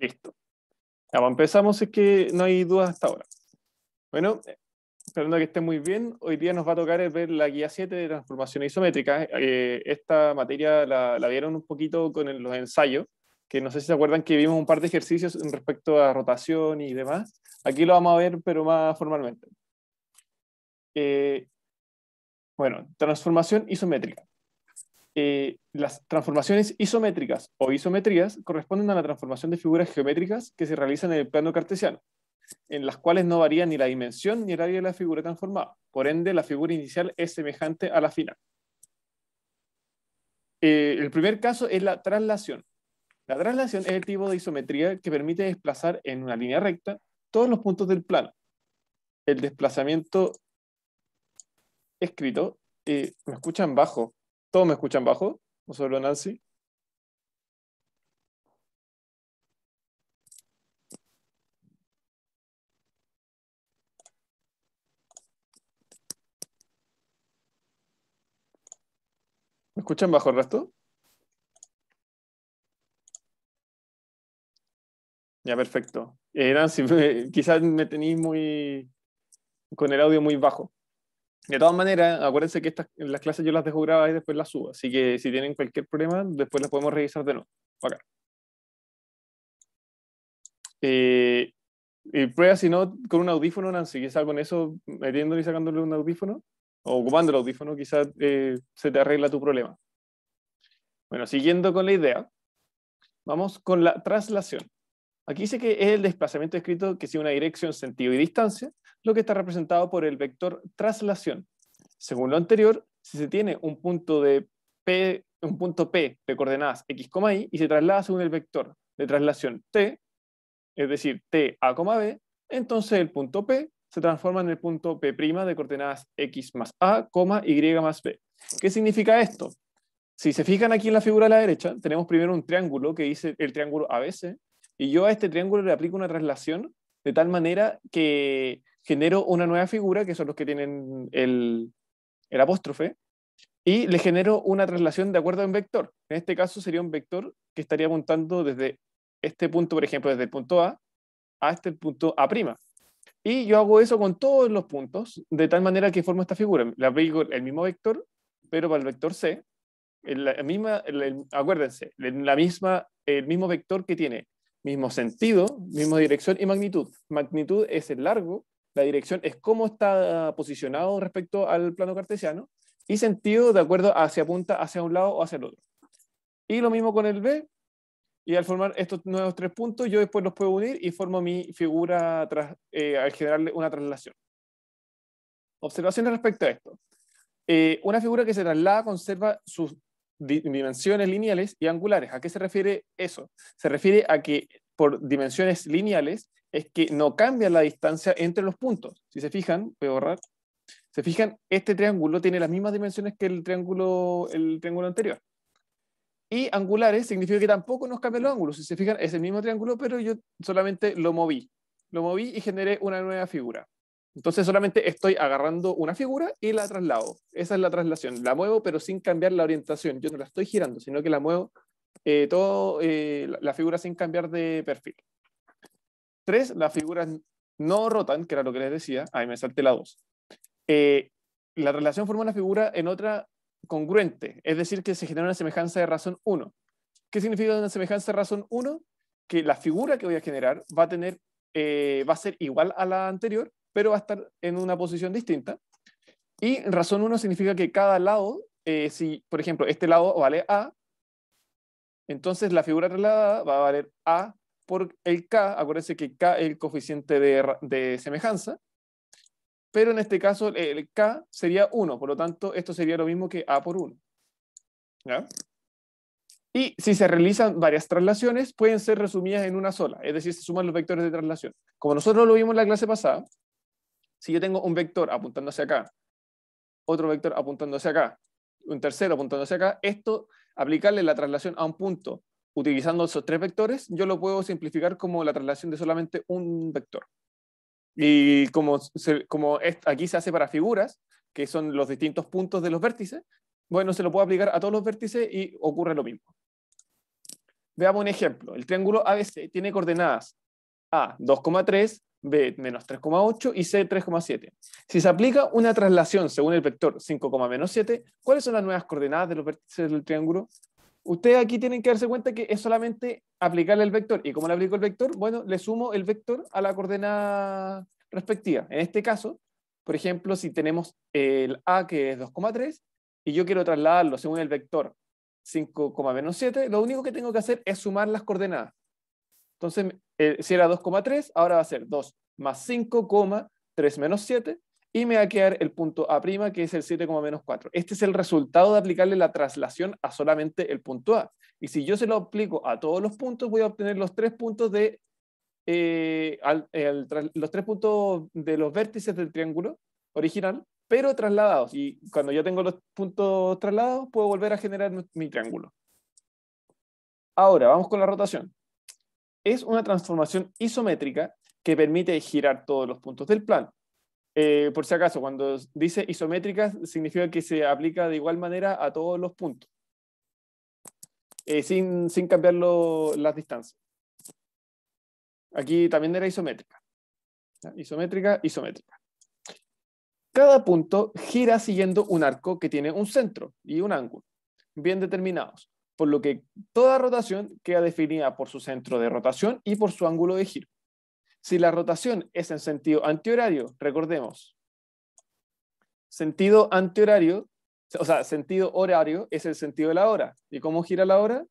Listo. Ya, pues, empezamos, es que no hay dudas hasta ahora. Bueno, esperando que esté muy bien, hoy día nos va a tocar ver la guía 7 de transformación isométrica. Eh, esta materia la, la, vieron un poquito con los ensayos, que no sé si se acuerdan que vimos un par de ejercicios respecto a rotación y demás. Aquí lo vamos a ver, pero más formalmente. Eh, bueno, transformación isométrica. Eh, las transformaciones isométricas o isometrías corresponden a la transformación de figuras geométricas que se realizan en el plano cartesiano, en las cuales no varía ni la dimensión ni el área de la figura transformada. Por ende, la figura inicial es semejante a la final. Eh, el primer caso es la traslación. La traslación es el tipo de isometría que permite desplazar en una línea recta todos los puntos del plano. El desplazamiento escrito, eh, me escuchan bajo, ¿Todos me escuchan bajo? ¿O solo Nancy? ¿Me escuchan bajo el resto? Ya, perfecto. Eh, Nancy, quizás me tenéis muy con el audio muy bajo. De todas maneras, acuérdense que estas, las clases yo las dejo grabadas y después las subo. Así que si tienen cualquier problema, después las podemos revisar de nuevo. Acá. Eh, eh, prueba si no con un audífono, Nancy, Quizás con eso, metiéndole y sacándole un audífono, o ocupando el audífono, quizás eh, se te arregla tu problema. Bueno, siguiendo con la idea, vamos con la traslación. Aquí dice que es el desplazamiento escrito que sigue una dirección, sentido y distancia, lo que está representado por el vector traslación. Según lo anterior, si se tiene un punto, de P, un punto P de coordenadas x, y y se traslada según el vector de traslación t, es decir, t a, b, entonces el punto P se transforma en el punto P' de coordenadas x más a, y más b. ¿Qué significa esto? Si se fijan aquí en la figura a la derecha, tenemos primero un triángulo que dice el triángulo ABC, y yo a este triángulo le aplico una traslación de tal manera que genero una nueva figura, que son los que tienen el, apóstrofe, y le genero una traslación de acuerdo a un vector. En este caso sería un vector que estaría apuntando desde este punto, por ejemplo, desde el punto A a este punto A'. Y yo hago eso con todos los puntos, de tal manera que formo esta figura. Le aplico el mismo vector, pero para el vector C, la misma, acuérdense, la misma, el mismo vector que tiene mismo sentido, misma dirección y magnitud. Magnitud es el largo, la dirección es cómo está posicionado respecto al plano cartesiano y sentido de acuerdo hacia si apunta hacia un lado o hacia el otro. Y lo mismo con el B. Y al formar estos nuevos tres puntos, yo después los puedo unir y formo mi figura tras, eh, al generarle una traslación. Observaciones respecto a esto. Eh, una figura que se traslada conserva sus dimensiones lineales y angulares. ¿A qué se refiere eso? Se refiere a que por dimensiones lineales es que no cambia la distancia entre los puntos. Si se fijan, voy a borrar. Se fijan, este triángulo tiene las mismas dimensiones que el triángulo, el triángulo anterior. Y angulares significa que tampoco nos cambian los ángulos. Si se fijan, es el mismo triángulo, pero yo solamente lo moví. Lo moví y generé una nueva figura. Entonces solamente estoy agarrando una figura y la traslado. Esa es la traslación. La muevo pero sin cambiar la orientación. Yo no la estoy girando, sino que la muevo eh, todo, eh, la figura sin cambiar de perfil. Tres, las figuras no rotan, que era lo que les decía. Ahí me salté la dos. Eh, la traslación forma una figura en otra congruente, es decir, que se genera una semejanza de razón 1. ¿Qué significa una semejanza de razón 1? Que la figura que voy a generar va a, tener, eh, va a ser igual a la anterior, pero va a estar en una posición distinta. Y razón 1 significa que cada lado, eh, si por ejemplo este lado vale A, entonces la figura trasladada va a valer A por el K, acuérdense que K es el coeficiente de, semejanza, pero en este caso el K sería 1, por lo tanto esto sería lo mismo que A por 1. Y si se realizan varias traslaciones, pueden ser resumidas en una sola, es decir, se suman los vectores de traslación. Como nosotros lo vimos en la clase pasada, si yo tengo un vector apuntándose acá, otro vector apuntándose acá, un tercero apuntándose acá, esto, aplicarle la traslación a un punto utilizando esos tres vectores, yo lo puedo simplificar como la traslación de solamente un vector. Y como, como aquí se hace para figuras, que son los distintos puntos de los vértices, bueno, se lo puedo aplicar a todos los vértices y ocurre lo mismo. Veamos un ejemplo. El triángulo ABC tiene coordenadas A, 2,3, B menos 3,8 y C 3,7. Si se aplica una traslación según el vector 5,-7, ¿cuáles son las nuevas coordenadas de los vértices del triángulo? Ustedes aquí tienen que darse cuenta que es solamente aplicarle el vector. ¿Y cómo le aplico el vector? Bueno, le sumo el vector a la coordenada respectiva. En este caso, por ejemplo, si tenemos el A que es 2,3 y yo quiero trasladarlo según el vector 5,-7, lo único que tengo que hacer es sumar las coordenadas. Entonces, eh, si era 2,3, ahora va a ser 2 más 5,3 menos 7 y me va a quedar el punto A' que es el 7, menos 4. Este es el resultado de aplicarle la traslación a solamente el punto A. Y si yo se lo aplico a todos los puntos, voy a obtener los tres puntos de, eh, los, tres puntos de los vértices del triángulo original, pero trasladados. Y cuando yo tengo los puntos trasladados, puedo volver a generar mi triángulo. Ahora, vamos con la rotación es una transformación isométrica que permite girar todos los puntos del plano. Eh, por si acaso, cuando dice isométrica, significa que se aplica de igual manera a todos los puntos, eh, sin, sin, cambiar las distancias. Aquí también era isométrica. Isométrica, isométrica. Cada punto gira siguiendo un arco que tiene un centro y un ángulo, bien determinados por lo que toda rotación queda definida por su centro de rotación y por su ángulo de giro. Si la rotación es en sentido antihorario, recordemos, sentido antihorario, o sea, sentido horario es el sentido de la hora. ¿Y cómo gira la hora?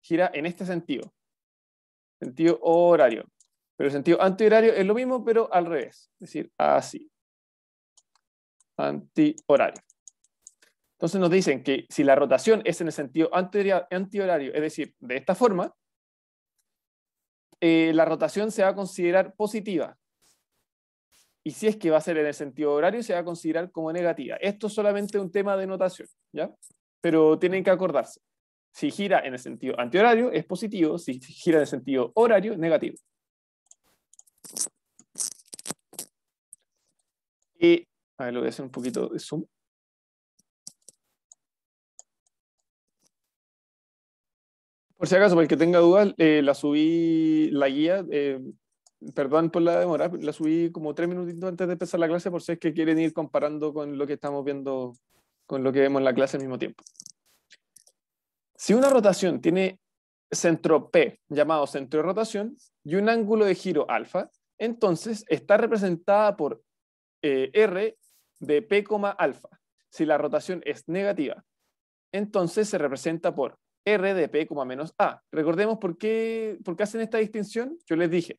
Gira en este sentido, sentido horario. Pero el sentido antihorario es lo mismo, pero al revés, es decir, así. Antihorario. Entonces nos dicen que si la rotación es en el sentido antihorario, es decir, de esta forma, eh, la rotación se va a considerar positiva. Y si es que va a ser en el sentido horario, se va a considerar como negativa. Esto es solamente un tema de notación, ¿ya? Pero tienen que acordarse. Si gira en el sentido antihorario, es positivo. Si gira en el sentido horario, negativo. Y, a ver, lo voy a hacer un poquito de zoom. Por si acaso, para el que tenga dudas, eh, la subí, la guía, eh, perdón por la demora, la subí como tres minutitos antes de empezar la clase por si es que quieren ir comparando con lo que estamos viendo, con lo que vemos en la clase al mismo tiempo. Si una rotación tiene centro P, llamado centro de rotación, y un ángulo de giro alfa, entonces está representada por eh, R de P, alfa. Si la rotación es negativa, entonces se representa por R de P como menos A. Recordemos por qué, hacen esta distinción. Yo les dije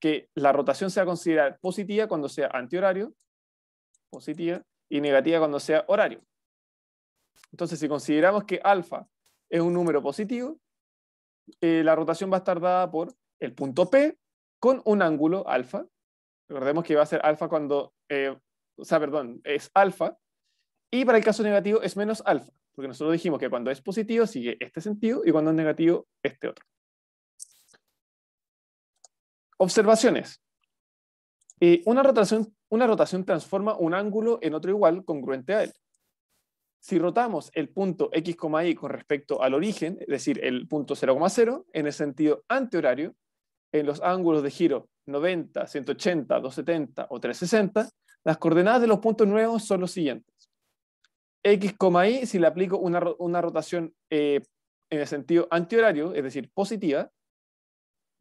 que la rotación se va a considerar positiva cuando sea antihorario, positiva, y negativa cuando sea horario. Entonces, si consideramos que alfa es un número positivo, eh, la rotación va a estar dada por el punto P con un ángulo alfa. Recordemos que va a ser alfa cuando, eh, o sea, perdón, es alfa. Y para el caso negativo es menos alfa. Porque nosotros dijimos que cuando es positivo sigue este sentido y cuando es negativo este otro. Observaciones. una, rotación, una rotación transforma un ángulo en otro igual congruente a él. Si rotamos el punto x, y con respecto al origen, es decir, el punto 0,0, en el sentido antihorario, en los ángulos de giro 90, 180, 270 o 360, las coordenadas de los puntos nuevos son los siguientes. X, Y, si le aplico una, rotación eh, en el sentido antihorario, es decir, positiva,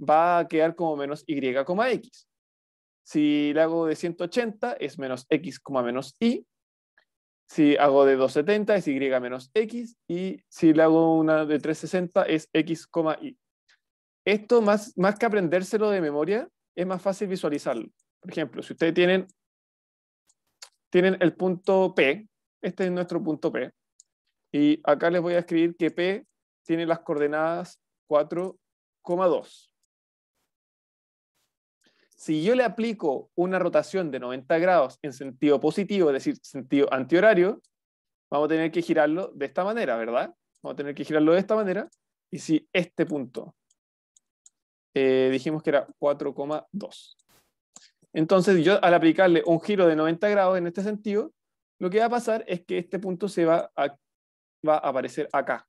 va a quedar como menos Y, X. Si le hago de 180 es menos X, menos Y. Si hago de 270 es Y menos X. Y si le hago una de 360 es X, Y. Esto, más, más que aprendérselo de memoria, es más fácil visualizarlo. Por ejemplo, si ustedes tienen, tienen el punto P, este es nuestro punto P. Y acá les voy a escribir que P tiene las coordenadas 4,2. Si yo le aplico una rotación de 90 grados en sentido positivo, es decir, sentido antihorario, vamos a tener que girarlo de esta manera, ¿verdad? Vamos a tener que girarlo de esta manera. Y si este punto, eh, dijimos que era 4,2. Entonces yo al aplicarle un giro de 90 grados en este sentido, lo que va a pasar es que este punto se va a, aparecer acá.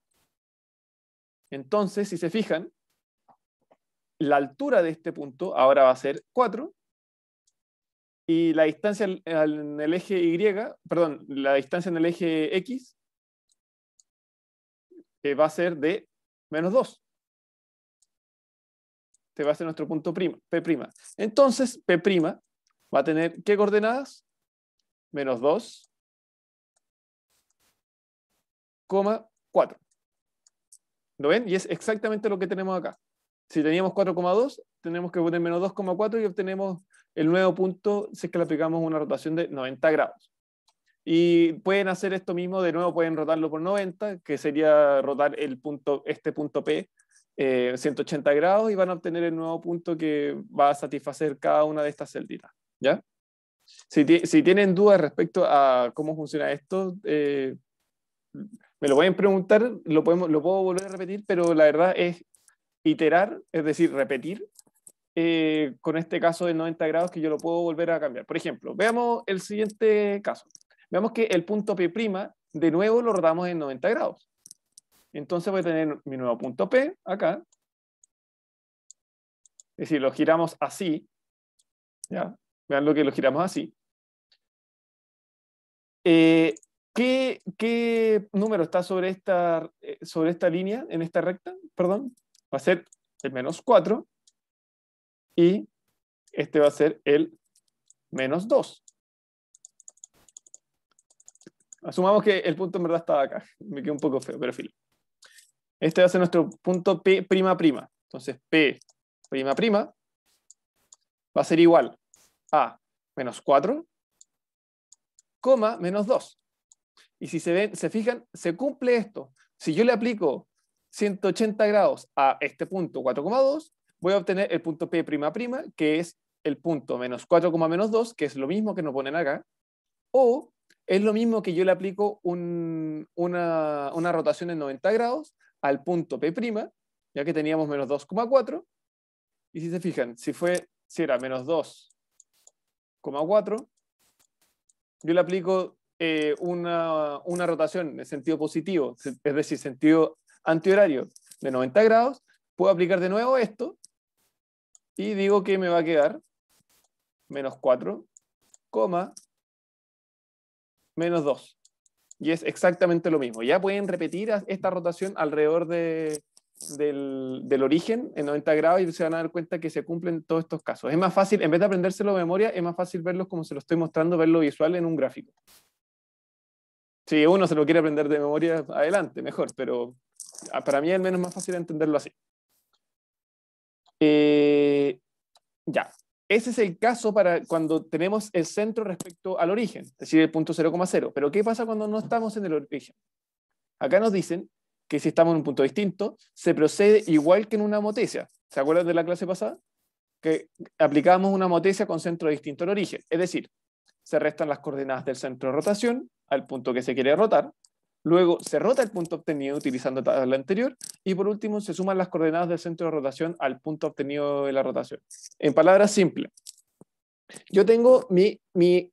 Entonces, si se fijan, la altura de este punto ahora va a ser 4 y la distancia en el eje Y, perdón, la distancia en el eje X eh, va a ser de menos 2. Este va a ser nuestro punto prima, P'. Entonces, P' va a tener, ¿qué coordenadas? Menos 2, 4 ¿Lo ven? Y es exactamente lo que tenemos acá. Si teníamos 4,2, tenemos que poner menos 2,4 y obtenemos el nuevo punto si es que le aplicamos una rotación de 90 grados. Y pueden hacer esto mismo, de nuevo pueden rotarlo por 90, que sería rotar el punto, este punto P 180 eh, grados y van a obtener el nuevo punto que va a satisfacer cada una de estas celditas. ¿Ya? Si, si tienen dudas respecto a cómo funciona esto, eh, me lo pueden preguntar, lo, podemos, lo puedo volver a repetir, pero la verdad es iterar, es decir, repetir eh, con este caso de 90 grados que yo lo puedo volver a cambiar. Por ejemplo, veamos el siguiente caso. Veamos que el punto P' de nuevo lo rodamos en 90 grados. Entonces voy a tener mi nuevo punto P acá. Es decir, lo giramos así. ¿ya? Vean lo que lo giramos así. Eh, ¿Qué, número está sobre esta, eh, sobre esta línea, en esta recta? Perdón, va a ser el menos 4 y este va a ser el menos 2. Asumamos que el punto en verdad estaba acá. Me quedó un poco feo, pero filo. Este va a ser nuestro punto P'. prima prima. Entonces P', prima prima va a ser igual a menos 4, menos 2. Y si se ven, se fijan, se cumple esto. Si yo le aplico 180 grados a este punto 4,2, voy a obtener el punto P prima prima, que es el punto menos 4, menos 2, que es lo mismo que nos ponen acá, o es lo mismo que yo le aplico una, una, rotación en 90 grados al punto P', ya que teníamos menos 2,4. Y si se fijan, si, fue, si era menos 2,4, yo le aplico eh, una, una, rotación en sentido positivo, es decir, sentido antihorario de 90 grados, puedo aplicar de nuevo esto y digo que me va a quedar menos 4, menos 2. Y es exactamente lo mismo. Ya pueden repetir esta rotación alrededor del, del, origen en 90 grados y se van a dar cuenta que se cumplen todos estos casos. Es más fácil, en vez de aprendérselo de memoria, es más fácil verlos como se lo estoy mostrando, verlo visual en un gráfico. Si uno se lo quiere aprender de memoria, adelante, mejor, pero para mí al menos más fácil entenderlo así. Eh, ya, ese es el caso para cuando tenemos el centro respecto al origen, es decir, el punto 0,0. Pero ¿qué pasa cuando no estamos en el origen? Acá nos dicen que si estamos en un punto distinto, se procede igual que en una motesia. ¿Se acuerdan de la clase pasada? Que aplicamos una motesia con centro distinto al origen. Es decir, se restan las coordenadas del centro de rotación al punto que se quiere rotar, luego se rota el punto obtenido utilizando la anterior y por último se suman las coordenadas del centro de rotación al punto obtenido de la rotación. En palabras simples, yo tengo mi, mi,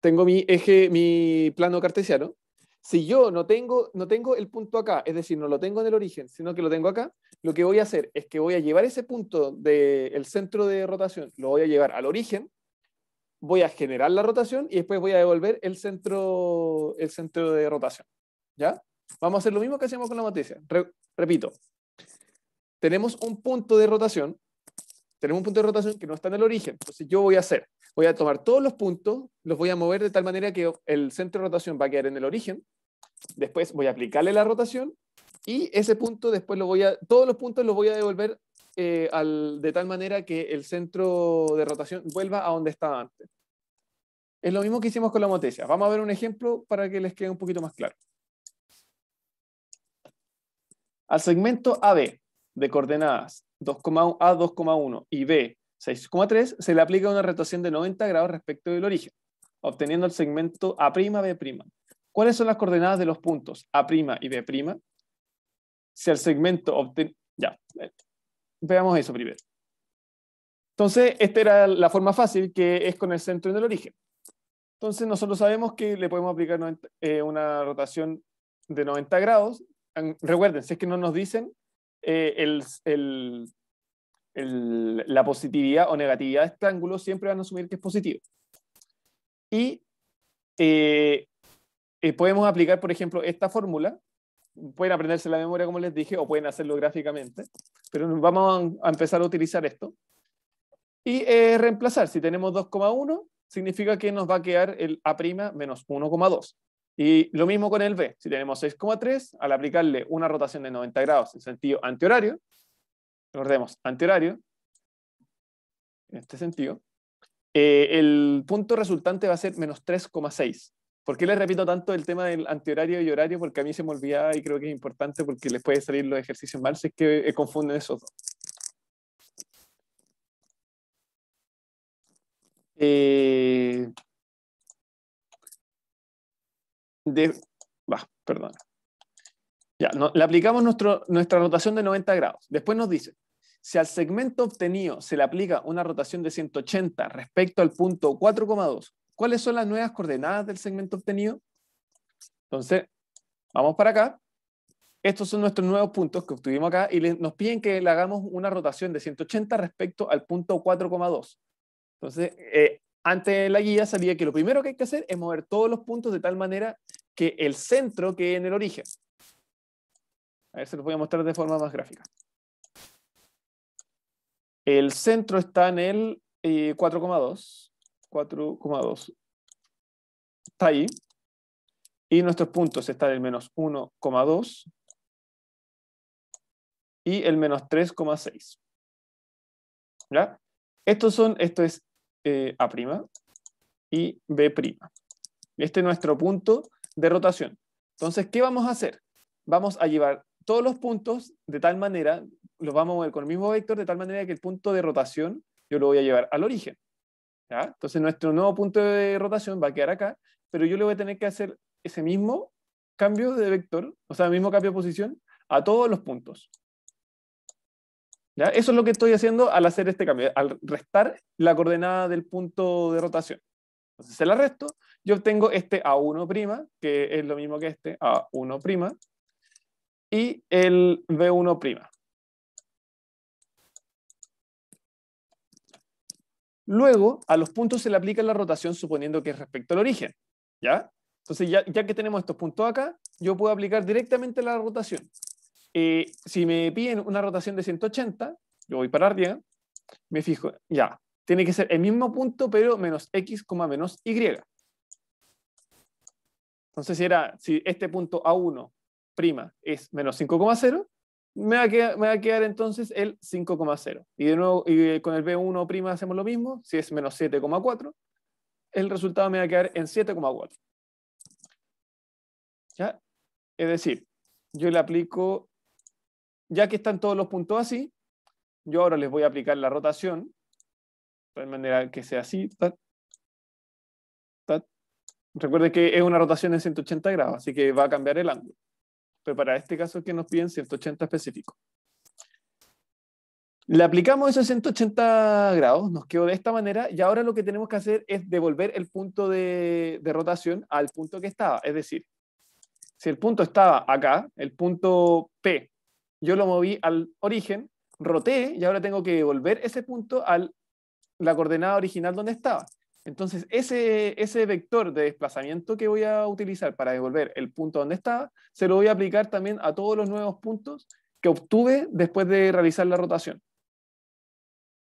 tengo mi eje, mi plano cartesiano. Si yo no tengo, no tengo el punto acá, es decir, no lo tengo en el origen, sino que lo tengo acá, lo que voy a hacer es que voy a llevar ese punto del centro de rotación, lo voy a llevar al origen, voy a generar la rotación y después voy a devolver el centro, el centro de rotación. ¿Ya? Vamos a hacer lo mismo que hacemos con la matriz. repito, tenemos un punto de rotación, tenemos un punto de rotación que no está en el origen. Entonces yo voy a hacer, voy a tomar todos los puntos, los voy a mover de tal manera que el centro de rotación va a quedar en el origen, después voy a aplicarle la rotación y ese punto después lo voy a, todos los puntos los voy a devolver eh, de tal manera que el centro de rotación vuelva a donde estaba antes. Es lo mismo que hicimos con la motesia. Vamos a ver un ejemplo para que les quede un poquito más claro. Al segmento AB de coordenadas A 2,1 y B 6,3 se le aplica una rotación de 90 grados respecto del origen, obteniendo el segmento A' ¿Cuáles son las coordenadas de los puntos A' y B'? Si el segmento ya ya, Veamos eso primero. Entonces, esta era la forma fácil que es con el centro en el origen. Entonces, nosotros sabemos que le podemos aplicar eh, una rotación de 90 grados. Recuerden, si es que no nos dicen eh, la positividad o negatividad de este ángulo, siempre van a asumir que es positivo. Y eh, podemos aplicar, por ejemplo, esta fórmula pueden aprenderse la memoria, como les dije, o pueden hacerlo gráficamente, pero vamos a empezar a utilizar esto. Y eh, reemplazar, si tenemos 2,1, significa que nos va a quedar el A' menos 1,2. Y lo mismo con el B, si tenemos 6,3, al aplicarle una rotación de 90 grados en sentido antihorario, recordemos, antihorario, en este sentido, eh, el punto resultante va a ser menos 3,6. ¿Por qué les repito tanto el tema del antihorario y horario? Porque a mí se me olvidaba y creo que es importante porque les puede salir los ejercicios mal si es que eh, confunden esos dos. Eh, de, perdón. Ya, le aplicamos nuestro, nuestra rotación de 90 grados. Después nos dice, si al segmento obtenido se le aplica una rotación de 180 respecto al punto 4,2 ¿Cuáles son las nuevas coordenadas del segmento obtenido? Entonces, vamos para acá. Estos son nuestros nuevos puntos que obtuvimos acá y nos piden que le hagamos una rotación de 180 respecto al punto 4,2. Entonces, eh, antes la guía salía que lo primero que hay que hacer es mover todos los puntos de tal manera que el centro quede en el origen. A ver, se los voy a mostrar de forma más gráfica. El centro está en el 4,2. Eh, 4,2. Está ahí. Y nuestros puntos están el menos 1,2 y el menos 3,6. ¿Ya? Estos son, esto es eh, A' y B'. Este es nuestro punto de rotación. Entonces, ¿qué vamos a hacer? Vamos a llevar todos los puntos de tal manera, los vamos a mover con el mismo vector, de tal manera que el punto de rotación yo lo voy a llevar al origen. Entonces nuestro nuevo punto de rotación va a quedar acá, pero yo le voy a tener que hacer ese mismo cambio de vector, o sea, el mismo cambio de posición a todos los puntos. Eso es lo que estoy haciendo al hacer este cambio, al restar la coordenada del punto de rotación. Entonces se la resto, yo obtengo este A1', que es lo mismo que este A1', y el B1'. Luego, a los puntos se le aplica la rotación suponiendo que es respecto al origen. ¿Ya? Entonces, ya, que tenemos estos puntos acá, yo puedo aplicar directamente la rotación. Eh, si me piden una rotación de 180, yo voy para arriba, me fijo, ya, tiene que ser el mismo punto, pero menos x, menos y. Entonces, si, era, si este punto A1' es menos 5,0, me va, a quedar, entonces el 5,0. Y de nuevo, con el B1' hacemos lo mismo, si es menos 7,4, el resultado me va a quedar en 7,4. ¿Ya? Es decir, yo le aplico, ya que están todos los puntos así, yo ahora les voy a aplicar la rotación, de manera que sea así. recuerde Recuerden que es una rotación de 180 grados, así que va a cambiar el ángulo pero para este caso es que nos piden 180 específico. Le aplicamos esos 180 grados, nos quedó de esta manera, y ahora lo que tenemos que hacer es devolver el punto de, de rotación al punto que estaba. Es decir, si el punto estaba acá, el punto P, yo lo moví al origen, roté, y ahora tengo que devolver ese punto a la coordenada original donde estaba. Entonces, ese, vector de desplazamiento que voy a utilizar para devolver el punto donde estaba, se lo voy a aplicar también a todos los nuevos puntos que obtuve después de realizar la rotación.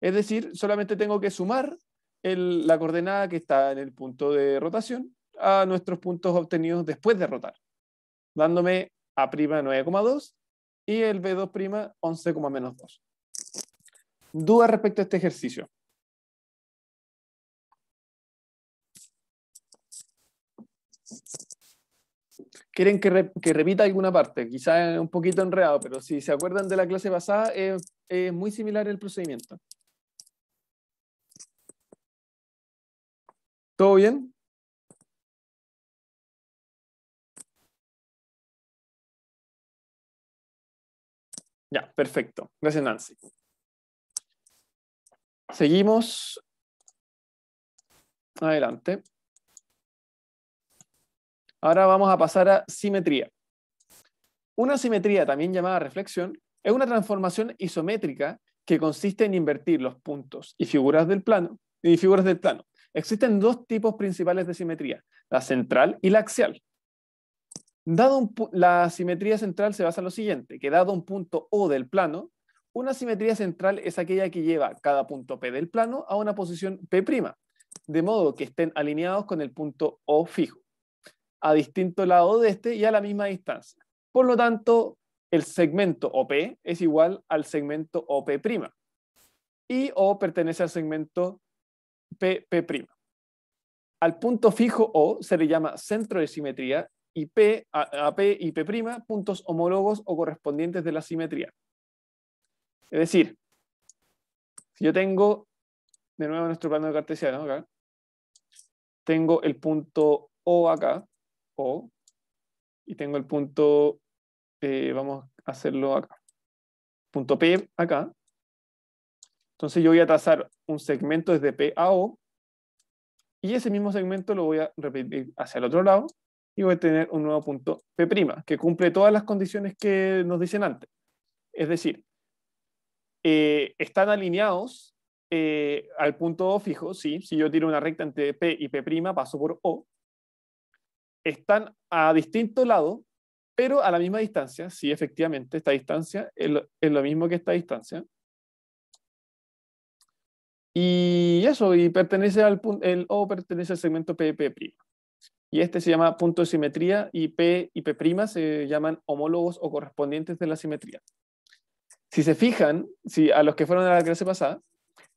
Es decir, solamente tengo que sumar la coordenada que está en el punto de rotación a nuestros puntos obtenidos después de rotar, dándome A' 9,2 y el B2' 11,-2. ¿Dudas respecto a este ejercicio? quieren que, repita alguna parte, quizá un poquito enredado, pero si se acuerdan de la clase pasada, es muy similar el procedimiento. ¿Todo bien? Ya, perfecto. Gracias, Nancy. Seguimos. Adelante. Ahora vamos a pasar a simetría. Una simetría, también llamada reflexión, es una transformación isométrica que consiste en invertir los puntos y figuras del plano. Y figuras del plano. Existen dos tipos principales de simetría, la central y la axial. la simetría central se basa en lo siguiente, que dado un punto O del plano, una simetría central es aquella que lleva cada punto P del plano a una posición P', de modo que estén alineados con el punto O fijo a distinto lado de este y a la misma distancia. Por lo tanto, el segmento OP es igual al segmento OP'. Y O pertenece al segmento PP'. Al punto fijo O se le llama centro de simetría y P, AP y P', puntos homólogos o correspondientes de la simetría. Es decir, si yo tengo, de nuevo nuestro plano cartesiano tengo el punto O acá, y tengo el punto, eh, vamos a hacerlo acá. Punto P acá. Entonces yo voy a trazar un segmento desde P a O. Y ese mismo segmento lo voy a repetir hacia el otro lado. Y voy a tener un nuevo punto P', que cumple todas las condiciones que nos dicen antes. Es decir, eh, están alineados eh, al punto O fijo, sí. Si yo tiro una recta entre P y P', paso por O están a distinto lado, pero a la misma distancia. Sí, efectivamente, esta distancia es lo, mismo que esta distancia. Y eso, y pertenece al el O pertenece al segmento PP'. Y este se llama punto de simetría y P y P' se llaman homólogos o correspondientes de la simetría. Si se fijan, si a los que fueron a la clase pasada,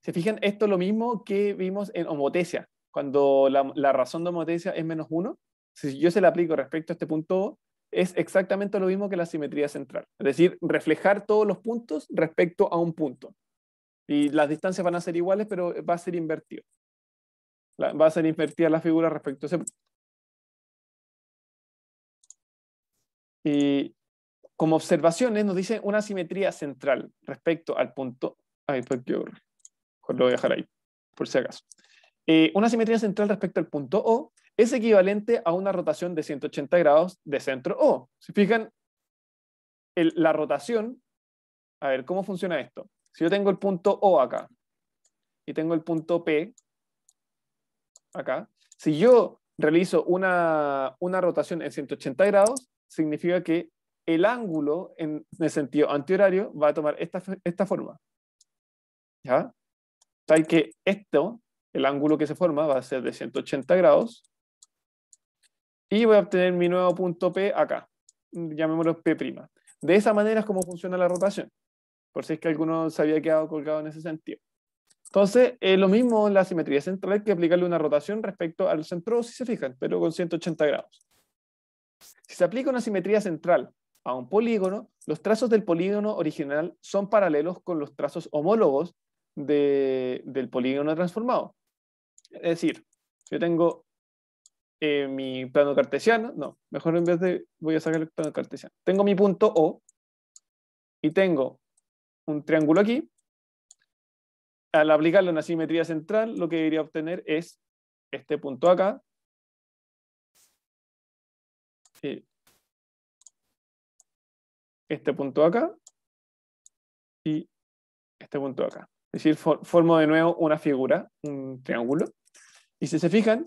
se fijan, esto es lo mismo que vimos en homotesia, cuando la, la razón de homotesia es menos uno, si yo se la aplico respecto a este punto es exactamente lo mismo que la simetría central, es decir, reflejar todos los puntos respecto a un punto. Y las distancias van a ser iguales, pero va a ser invertido. va a ser invertida la figura respecto a ese punto. Y como observaciones nos dice una simetría central respecto al punto. Ay, ¿por Lo voy a dejar ahí, por si acaso. Eh, una simetría central respecto al punto O es equivalente a una rotación de 180 grados de centro O. Si fijan, la rotación, a ver, ¿cómo funciona esto? Si yo tengo el punto O acá y tengo el punto P acá, si yo realizo una, rotación en 180 grados, significa que el ángulo en, el sentido antihorario va a tomar esta, esta forma. ¿Ya? Tal que esto el ángulo que se forma va a ser de 180 grados y voy a obtener mi nuevo punto P acá, llamémoslo P'. De esa manera es como funciona la rotación, por si es que alguno se había quedado colgado en ese sentido. Entonces, es lo mismo en la simetría central que aplicarle una rotación respecto al centro, si se fijan, pero con 180 grados. Si se aplica una simetría central a un polígono, los trazos del polígono original son paralelos con los trazos homólogos del polígono transformado. Es decir, yo tengo eh, mi plano cartesiano, no, mejor en vez de voy a sacar el plano cartesiano. Tengo mi punto O y tengo un triángulo aquí. Al aplicarlo aplicarle una simetría central, lo que debería obtener es este punto acá. Este punto acá y este punto acá. Es decir, formo de nuevo una figura, un triángulo. Y si se fijan,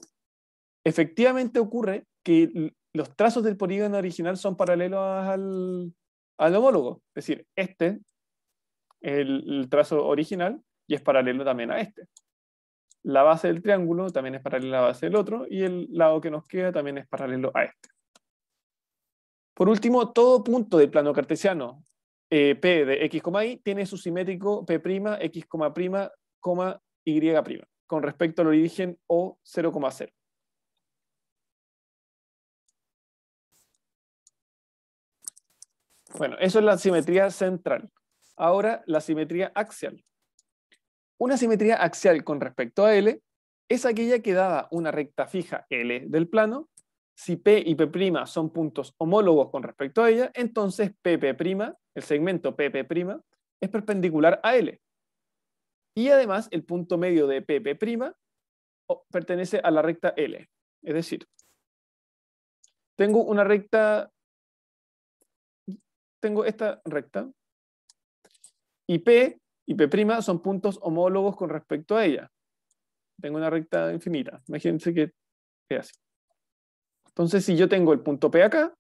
efectivamente ocurre que los trazos del polígono original son paralelos al, homólogo. Es decir, este el, el, trazo original y es paralelo también a este. La base del triángulo también es paralela a la base del otro y el lado que nos queda también es paralelo a este. Por último, todo punto del plano cartesiano eh, P de X, Y tiene su simétrico P', X, prima, Y', con respecto al origen O 0,0. Bueno, eso es la simetría central. Ahora, la simetría axial. Una simetría axial con respecto a L es aquella que dada una recta fija L del plano, si P y P' son puntos homólogos con respecto a ella, entonces PP', el segmento PP', es perpendicular a L. Y además el punto medio de PP' pertenece a la recta L. Es decir, tengo una recta, tengo esta recta, y P y P' son puntos homólogos con respecto a ella. Tengo una recta infinita. Imagínense que es así. Entonces, si yo tengo el punto P acá,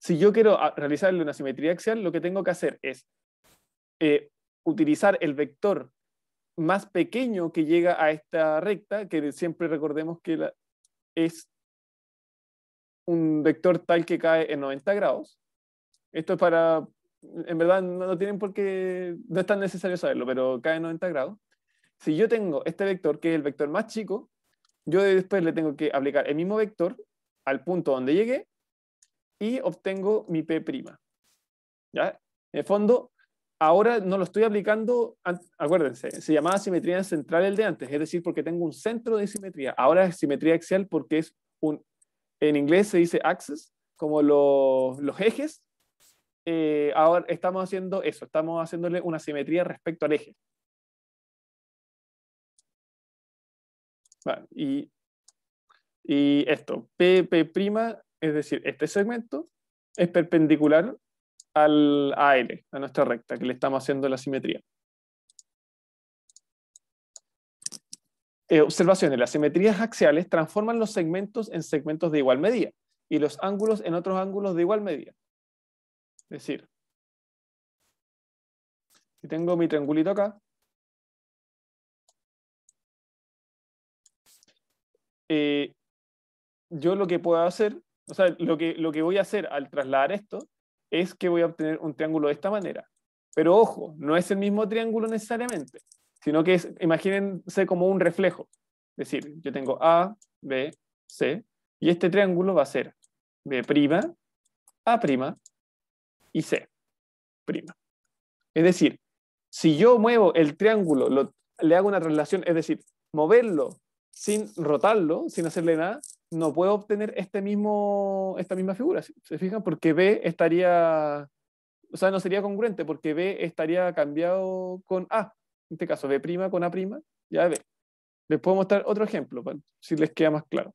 si yo quiero ah, realizarle una simetría axial, lo que tengo que hacer es eh, utilizar el vector más pequeño que llega a esta recta, que siempre recordemos que es un vector tal que cae en 90 grados. Esto es para, en verdad no, no tienen por qué, no es tan necesario saberlo, pero cae en 90 grados. Si yo tengo este vector, que es el vector más chico, yo después le tengo que aplicar el mismo vector al punto donde llegué y obtengo mi P'. ¿Ya? En el fondo, ahora no lo estoy aplicando, acuérdense, se llamaba simetría central el de antes, es decir, porque tengo un centro de simetría. Ahora es simetría axial porque es un, en inglés se dice axis, como los, los ejes. Eh, ahora estamos haciendo eso, estamos haciéndole una simetría respecto al eje. y, esto, PP', es decir, este segmento es perpendicular al, AL, a nuestra recta, que le estamos haciendo la simetría. Eh, observaciones, las simetrías axiales transforman los segmentos en segmentos de igual medida y los ángulos en otros ángulos de igual medida. Es decir, si tengo mi triangulito acá, Eh, yo lo que puedo hacer, o sea, lo que, lo que voy a hacer al trasladar esto es que voy a obtener un triángulo de esta manera. Pero ojo, no es el mismo triángulo necesariamente, sino que es, imagínense como un reflejo. Es decir, yo tengo A, B, C, y este triángulo va a ser B', A' y C'. Es decir, si yo muevo el triángulo, le hago una traslación, es decir, moverlo sin rotarlo, sin hacerle nada, no puedo obtener este mismo, esta misma figura. ¿Se fijan? Porque B estaría, o sea, no sería congruente, porque B estaría cambiado con A. En este caso, B' con A', ya B. Les puedo mostrar otro ejemplo, si les queda más claro.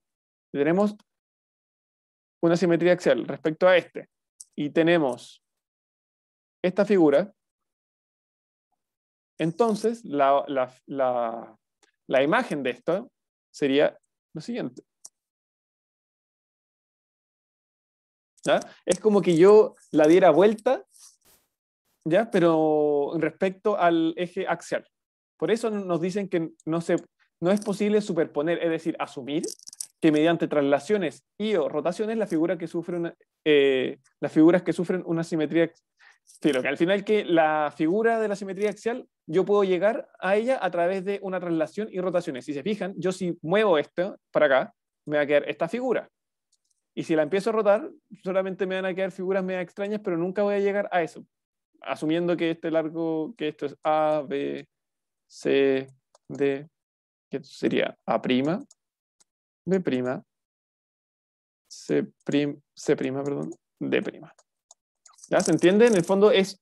Tenemos una simetría axial respecto a este. Y tenemos esta figura. Entonces, la, la imagen de esto sería lo siguiente. Es como que yo la diera vuelta, ¿ya? Pero respecto al eje axial. Por eso nos dicen que no, es posible superponer, es decir, asumir que mediante traslaciones y o rotaciones la figura que eh, las figuras que sufren una simetría, al final que la figura de la simetría axial yo puedo llegar a ella a través de una traslación y rotaciones. Si se fijan, yo si muevo esto para acá, me va a quedar esta figura. Y si la empiezo a rotar, solamente me van a quedar figuras media extrañas, pero nunca voy a llegar a eso. Asumiendo que este largo, que esto es A, B, C, D, que sería A', B', C', C', perdón, D'. ¿Ya se entiende? En el fondo es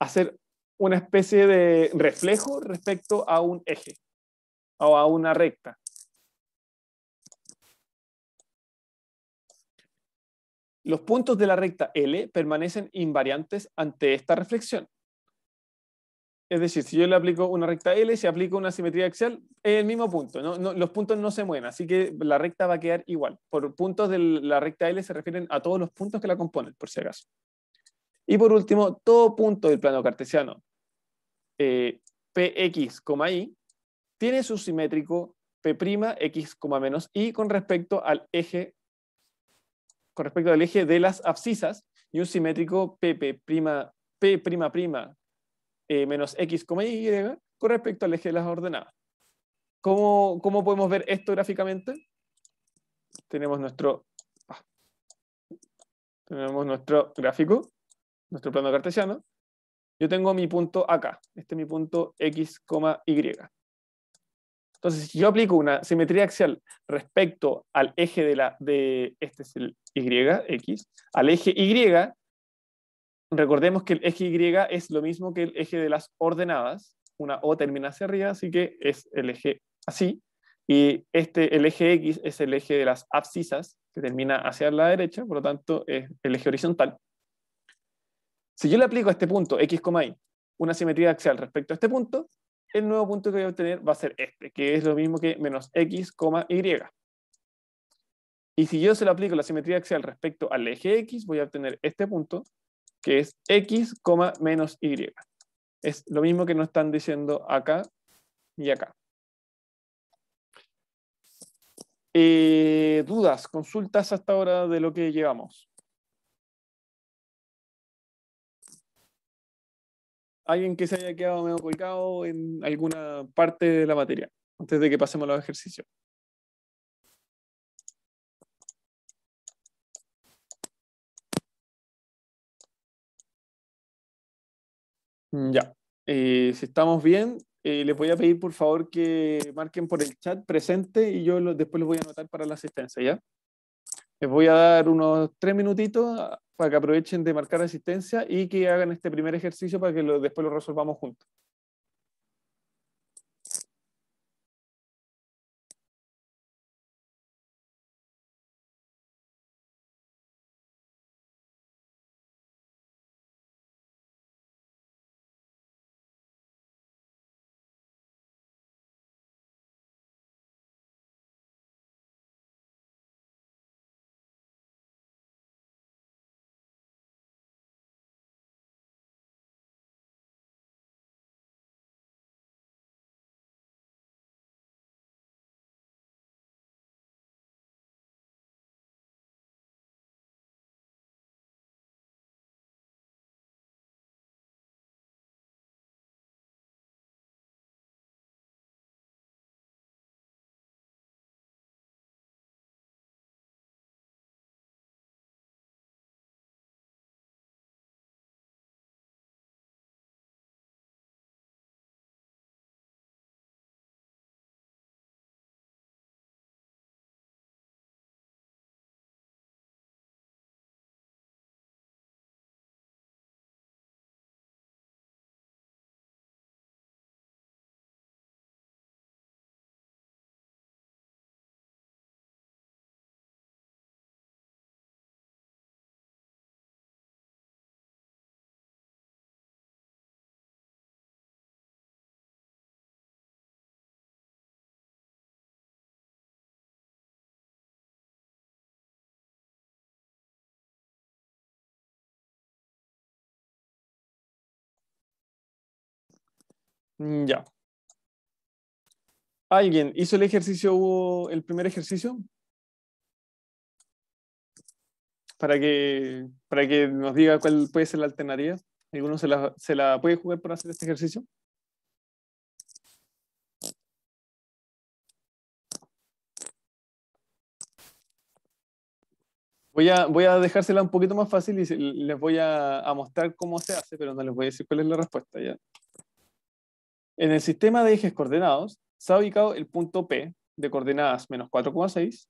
hacer una especie de reflejo respecto a un eje o a una recta. Los puntos de la recta L permanecen invariantes ante esta reflexión. Es decir, si yo le aplico una recta L, si aplico una simetría axial, es el mismo punto. los puntos no se mueven, así que la recta va a quedar igual. Por puntos de la recta L se refieren a todos los puntos que la componen, por si acaso. Y por último, todo punto del plano cartesiano eh, Px, y, tiene su simétrico P'X, menos y con respecto al eje con respecto al eje de las abscisas y un simétrico P' P', menos X, Y con respecto al eje de las ordenadas. ¿Cómo, ¿Cómo, podemos ver esto gráficamente? Tenemos nuestro, ah, tenemos nuestro gráfico, nuestro plano cartesiano, yo tengo mi punto acá, este es mi punto X, Y. Entonces, si yo aplico una simetría axial respecto al eje de la, de, este es el Y, X, al eje Y, recordemos que el eje Y es lo mismo que el eje de las ordenadas, una O termina hacia arriba, así que es el eje así, y este, el eje X es el eje de las abscisas, que termina hacia la derecha, por lo tanto es el eje horizontal. Si yo le aplico a este punto X, Y una simetría axial respecto a este punto, el nuevo punto que voy a obtener va a ser este, que es lo mismo que menos X, Y. Y si yo se lo aplico la simetría axial respecto al eje X, voy a obtener este punto, que es X, menos Y. Es lo mismo que nos están diciendo acá y acá. Eh, ¿Dudas, consultas hasta ahora de lo que llevamos? alguien que se haya quedado medio colgado en alguna parte de la materia, antes de que pasemos a los ejercicios. Mm, ya, eh, si estamos bien, eh, les voy a pedir por favor que marquen por el chat presente y yo después los voy a anotar para la asistencia, ¿ya? Les voy a dar unos tres minutitos ah, para que aprovechen de marcar asistencia y que hagan este primer ejercicio para que después lo resolvamos juntos. Mm, ya. ¿Alguien hizo el ejercicio, el primer ejercicio? Para que, para que nos diga cuál puede ser la alternativa. ¿Alguno se la, puede jugar para hacer este ejercicio? Voy a, voy a dejársela un poquito más fácil y les voy a, a mostrar cómo se hace, pero no les voy a decir cuál es la respuesta. ¿ya? En el sistema de ejes coordenados se ha ubicado el punto P de coordenadas menos 4,6,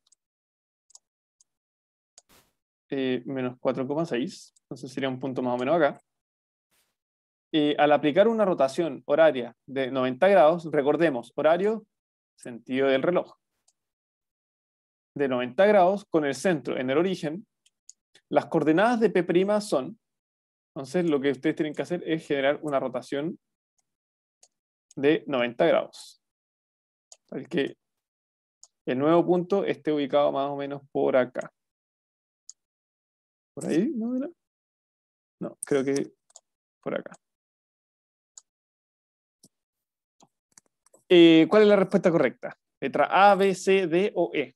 eh, menos 4,6, entonces sería un punto más o menos acá. Y eh, al aplicar una rotación horaria de 90 grados, recordemos, horario, sentido del reloj, de 90 grados con el centro en el origen, las coordenadas de P' son, entonces lo que ustedes tienen que hacer es generar una rotación de 90 grados. que el nuevo punto esté ubicado más o menos por acá. ¿Por ahí? ¿No creo que por acá. Eh, ¿Cuál es la respuesta correcta? Letra A, B, C, D o E.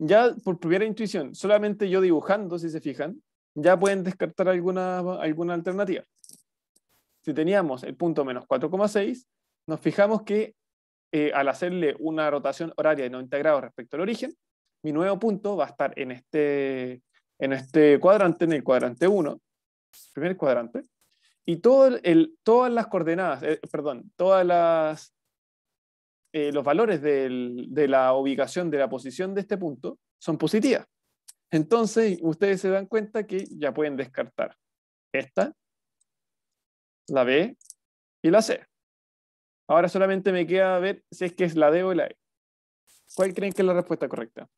Ya por primera intuición, solamente yo dibujando, si se fijan, ya pueden descartar alguna alternativa si teníamos el punto menos 4,6, nos fijamos que eh, al hacerle una rotación horaria de 90 grados respecto al origen, mi nuevo punto va a estar en este, en este cuadrante, en el cuadrante 1, primer cuadrante, y todas las coordenadas, eh, perdón, todas las, eh, los valores de la ubicación de la posición de este punto son positivas. Entonces, ustedes se dan cuenta que ya pueden descartar esta la B y la C. Ahora solamente me queda ver si es que es la D o la E. ¿Cuál creen que es la respuesta correcta?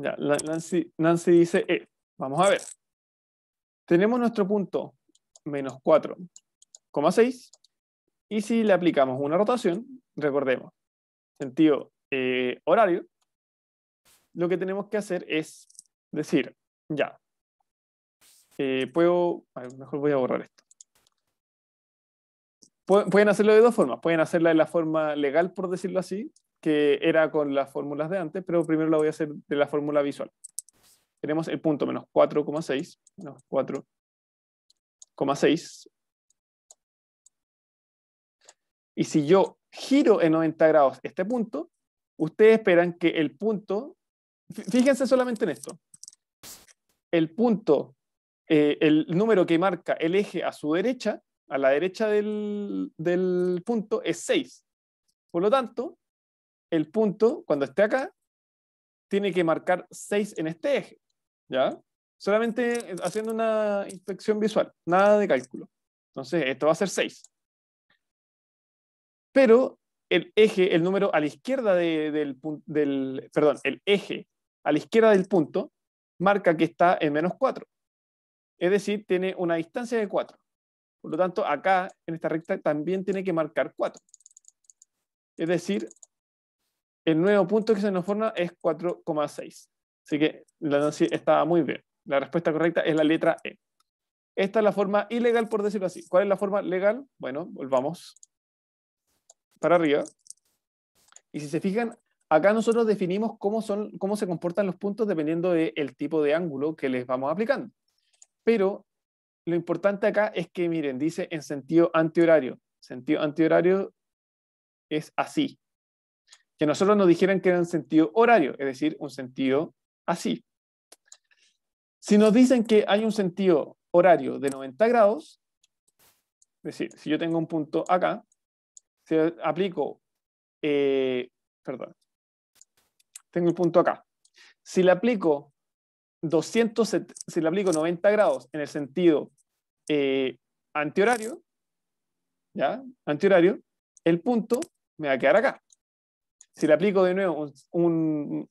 Ya, Nancy, Nancy dice E. Vamos a ver. Tenemos nuestro punto menos 4,6 y si le aplicamos una rotación, recordemos, sentido eh, horario, lo que tenemos que hacer es decir, ya, eh, puedo, mejor voy a borrar esto. Pueden hacerlo de dos formas. Pueden hacerla de la forma legal, por decirlo así, que era con las fórmulas de antes, pero primero la voy a hacer de la fórmula visual tenemos el punto menos 4,6, menos 4,6. Y si yo giro en 90 grados este punto, ustedes esperan que el punto, fíjense solamente en esto, el punto, eh, el número que marca el eje a su derecha, a la derecha del, del punto, es 6. Por lo tanto, el punto, cuando esté acá, tiene que marcar 6 en este eje. ¿ya? Solamente haciendo una inspección visual, nada de cálculo. Entonces, esto va a ser 6. Pero el eje, el número a la izquierda del, del, perdón, el eje a la izquierda del punto marca que está en menos 4. Es decir, tiene una distancia de 4. Por lo tanto, acá, en esta recta, también tiene que marcar 4. Es decir, el nuevo punto que se nos forma es 4,6. Así que la estaba muy bien. La respuesta correcta es la letra E. Esta es la forma ilegal, por decirlo así. ¿Cuál es la forma legal? Bueno, volvamos para arriba. Y si se fijan, acá nosotros definimos cómo, son, cómo se comportan los puntos dependiendo del tipo de ángulo que les vamos aplicando. Pero lo importante acá es que, miren, dice en sentido antihorario. Sentido antihorario es así. Que nosotros nos dijeran que era en sentido horario, es decir, un sentido así. Si nos dicen que hay un sentido horario de 90 grados, es decir, si yo tengo un punto acá, si aplico, eh, perdón, tengo el punto acá. Si le aplico 200, si le aplico 90 grados en el sentido eh, antihorario, ¿ya? Antihorario, el punto me va a quedar acá. Si le aplico de nuevo un,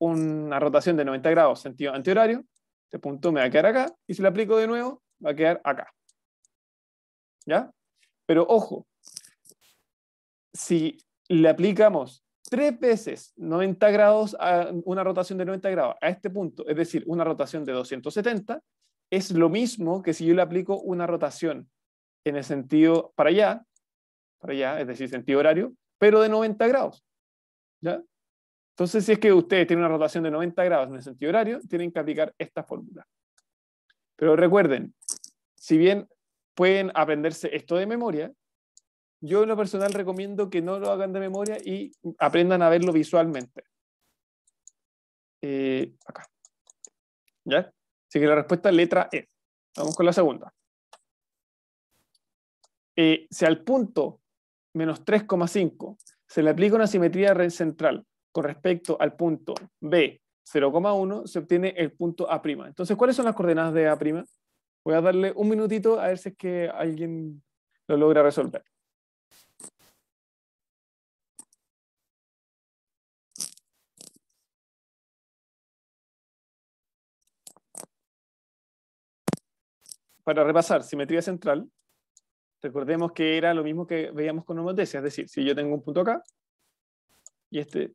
una rotación de 90 grados sentido antihorario, este punto me va a quedar acá, y si lo aplico de nuevo, va a quedar acá. ¿Ya? Pero ojo, si le aplicamos tres veces 90 grados, a una rotación de 90 grados a este punto, es decir, una rotación de 270, es lo mismo que si yo le aplico una rotación en el sentido para allá, para allá, es decir, sentido horario, pero de 90 grados. ¿Ya? Entonces, si es que ustedes tienen una rotación de 90 grados en el sentido horario, tienen que aplicar esta fórmula. Pero recuerden, si bien pueden aprenderse esto de memoria, yo en lo personal recomiendo que no lo hagan de memoria y aprendan a verlo visualmente. Eh, acá. ¿Ya? Así que la respuesta es letra E. Vamos con la segunda. Eh, si al punto menos 3,5 se le aplica una simetría central con respecto al punto B, 0,1, se obtiene el punto A'. Entonces, ¿cuáles son las coordenadas de A'? Voy a darle un minutito a ver si es que alguien lo logra resolver. Para repasar, simetría central, recordemos que era lo mismo que veíamos con homotesia, es decir, si yo tengo un punto acá, y este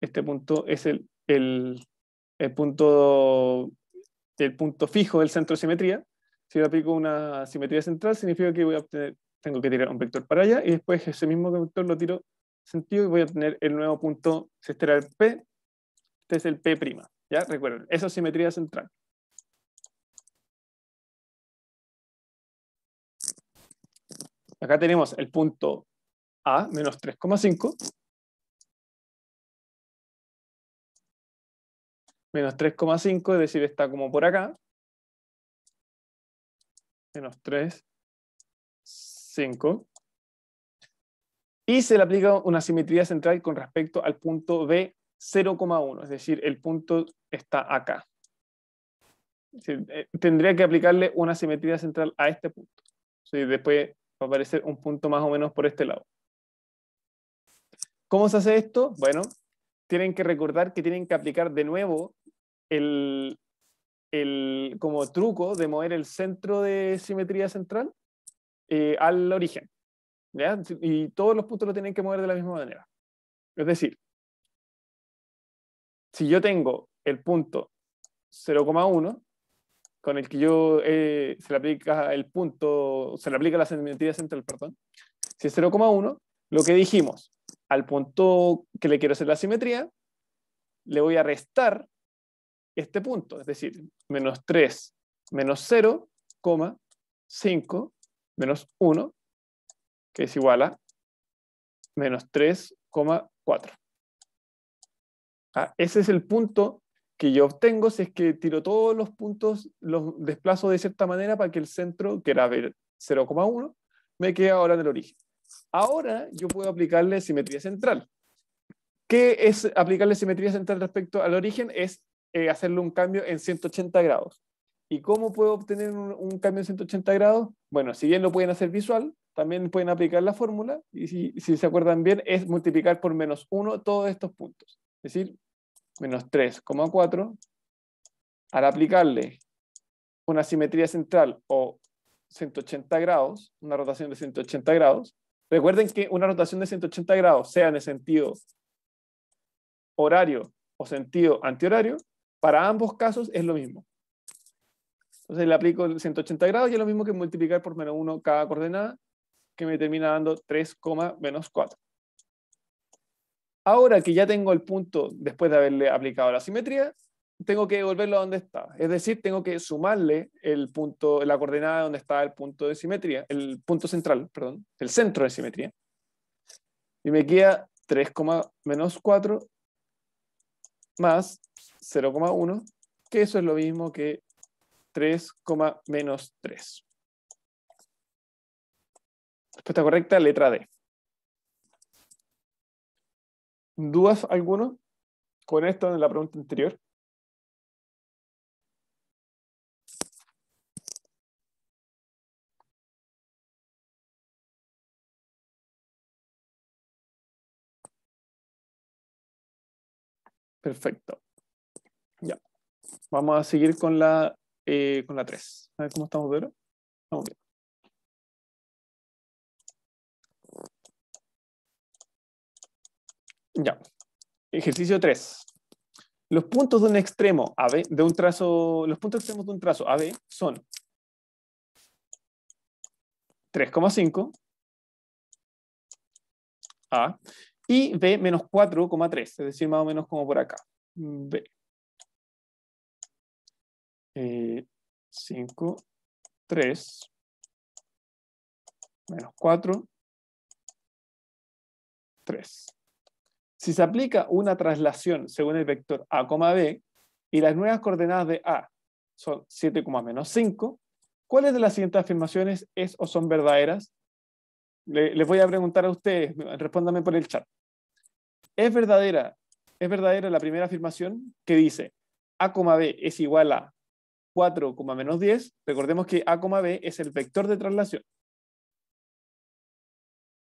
este punto es el, el, punto, el punto fijo del centro de simetría. Si yo aplico una simetría central, significa que voy a obtener, tengo que tirar un vector para allá y después ese mismo vector lo tiro sentido y voy a tener el nuevo punto, si este era el P, este es el P'. ¿ya? Recuerden, esa es simetría central. Acá tenemos el punto A, menos 3,5, menos 3,5, es decir, está como por acá. Menos 3, 5. Y se le aplica una simetría central con respecto al punto B 0,1, es decir, el punto está acá. Eh, tendría que aplicarle una simetría central a este punto. después va a aparecer un punto más o menos por este lado. ¿Cómo se hace esto? Bueno, tienen que recordar que tienen que aplicar de nuevo el, como truco de mover el centro de simetría central eh, al origen. Y todos los puntos lo tienen que mover de la misma manera. Es decir, si yo tengo el punto 0,1, con el que yo eh, se le aplica el punto, se le aplica la simetría central, perdón, si es 0,1, lo que dijimos, al punto que le quiero hacer la simetría, le voy a restar este punto, es decir, menos 3 menos 0,5 menos 1, que es igual a menos 3,4. Ah, ese es el punto que yo obtengo si es que tiro todos los puntos, los desplazo de cierta manera para que el centro, que era 0,1, me quede ahora en el origen. Ahora yo puedo aplicarle simetría central. ¿Qué es aplicarle simetría central respecto al origen? Es eh, hacerle un cambio en 180 grados. ¿Y cómo puedo obtener un, cambio en 180 grados? Bueno, si bien lo pueden hacer visual, también pueden aplicar la fórmula, y si, si se acuerdan bien, es multiplicar por menos 1 todos estos puntos. Es decir, menos 3,4, al aplicarle una simetría central o 180 grados, una rotación de 180 grados, recuerden que una rotación de 180 grados, sea en el sentido horario o sentido antihorario, para ambos casos es lo mismo. Entonces le aplico el 180 grados y es lo mismo que multiplicar por menos 1 cada coordenada, que me termina dando 3, menos 4. Ahora que ya tengo el punto después de haberle aplicado la simetría, tengo que devolverlo a donde está. Es decir, tengo que sumarle el punto, la coordenada donde está el punto de simetría, el punto central, perdón, el centro de simetría. Y me queda 3, menos 4 más 0,1, que eso es lo mismo que 3, menos 3. Respuesta correcta, letra D. ¿Dudas alguno con esto en la pregunta anterior? Perfecto. Vamos a seguir con la, eh, con la 3. A ver cómo estamos, Pedro. Estamos bien. Ya. Ejercicio 3. Los puntos de un extremo AB, de un trazo, los puntos extremos de un trazo AB son 3,5 A y B menos 4,3, es decir, más o menos como por acá. B. 5, eh, 3, menos 4, 3. Si se aplica una traslación según el vector a, b y las nuevas coordenadas de a son 7, menos 5, ¿cuáles de las siguientes afirmaciones es o son verdaderas? les voy a preguntar a ustedes, respóndanme por el chat. ¿Es verdadera, es verdadera la primera afirmación que dice a, b es igual a 4, menos 10, recordemos que A, B es el vector de traslación.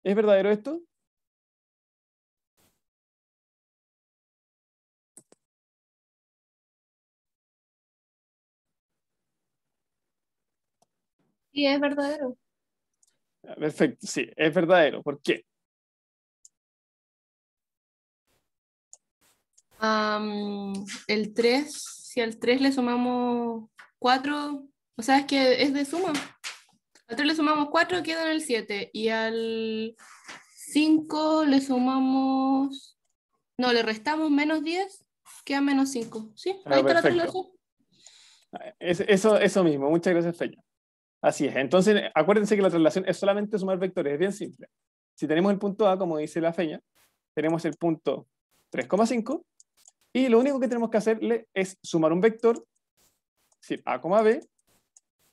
¿Es verdadero esto? Sí, es verdadero. Ah, perfecto, sí, es verdadero. ¿Por qué? el 3, si al 3 le sumamos 4, o sea, es que es de suma. A 3 le sumamos 4, queda en el 7. Y al 5 le sumamos, no, le restamos menos 10, queda menos 5. ¿Sí? Ah, Ahí está la eso, eso mismo, muchas gracias, Feña. Así es. Entonces, acuérdense que la traslación es solamente sumar vectores, es bien simple. Si tenemos el punto A, como dice la feña, tenemos el punto 3,5 y lo único que tenemos que hacerle es sumar un vector decir, A, B,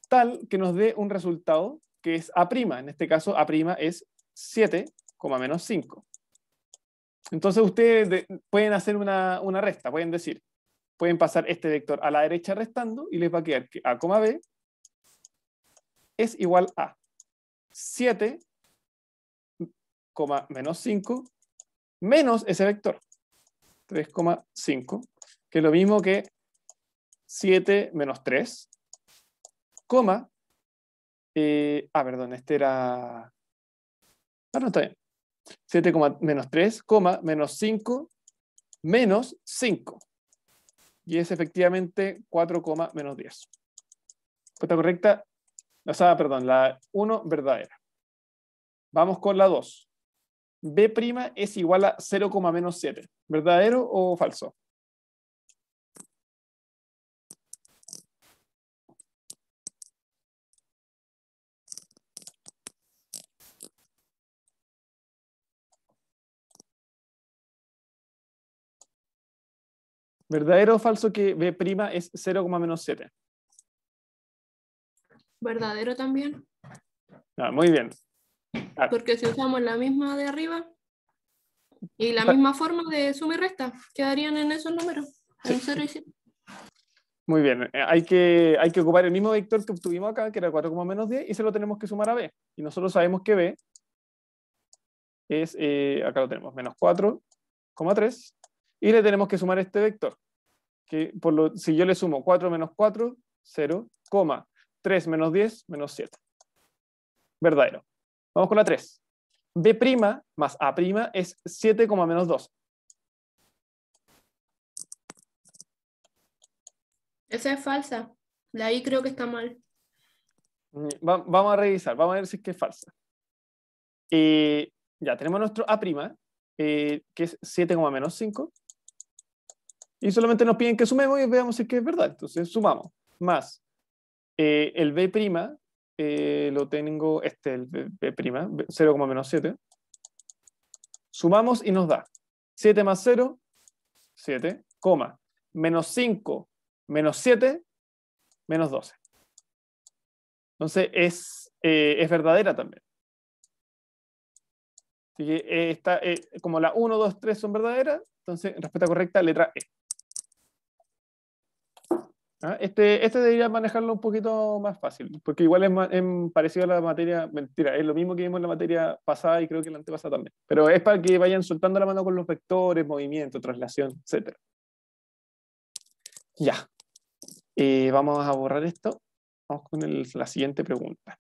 tal que nos dé un resultado que es A'. En este caso, A' es 7, menos 5. Entonces ustedes pueden hacer una, una, resta, pueden decir, pueden pasar este vector a la derecha restando y les va a quedar que A, B es igual a 7, menos 5, menos ese vector, 3,5, que es lo mismo que 7 menos 3, coma, eh, ah, perdón, este era, ah, no, está bien, 7, menos 3, menos 5, menos 5. Y es efectivamente 4, menos 10. Respuesta correcta, o sea, perdón, la 1 verdadera. Vamos con la 2. B' es igual a 0, menos 7. ¿Verdadero o falso? ¿Verdadero o falso que B' es menos 0, 7? ¿Verdadero también? Ah, muy bien. Ah. Porque si usamos la misma de arriba y la misma forma de suma y resta, quedarían en esos números, en 0 y 7. Muy bien, eh, hay que, hay que ocupar el mismo vector que obtuvimos acá, que era 4, menos 10, y se lo tenemos que sumar a B. Y nosotros sabemos que B es, eh, acá lo tenemos, menos 4,3 y le tenemos que sumar este vector, que por si yo le sumo 4 menos 4, 0, 3 menos 10, menos 7. Verdadero. Vamos con la 3. B' más A' es 7, menos 2. Esa es falsa. La I creo que está mal. Mm, vamos a revisar, vamos a ver si es que es falsa. Eh, ya, tenemos nuestro A', eh, que es 7, menos 5 y solamente nos piden que sumemos y veamos si es que es verdad. Entonces sumamos más eh, el B' eh, lo tengo, este el B', 0, menos 7. Sumamos y nos da 7 más 0, 7, menos 5, menos 7, menos 12. Entonces es, eh, es verdadera también. que está, como la 1, 2, 3 son verdaderas, entonces respuesta correcta, letra E. ¿Ah? Este, este, debería manejarlo un poquito más fácil, porque igual es, parecido a la materia, mentira, es lo mismo que vimos en la materia pasada y creo que en la antepasada también, pero es para que vayan soltando la mano con los vectores, movimiento, traslación, etc. Ya, eh, vamos a borrar esto, vamos con la siguiente pregunta.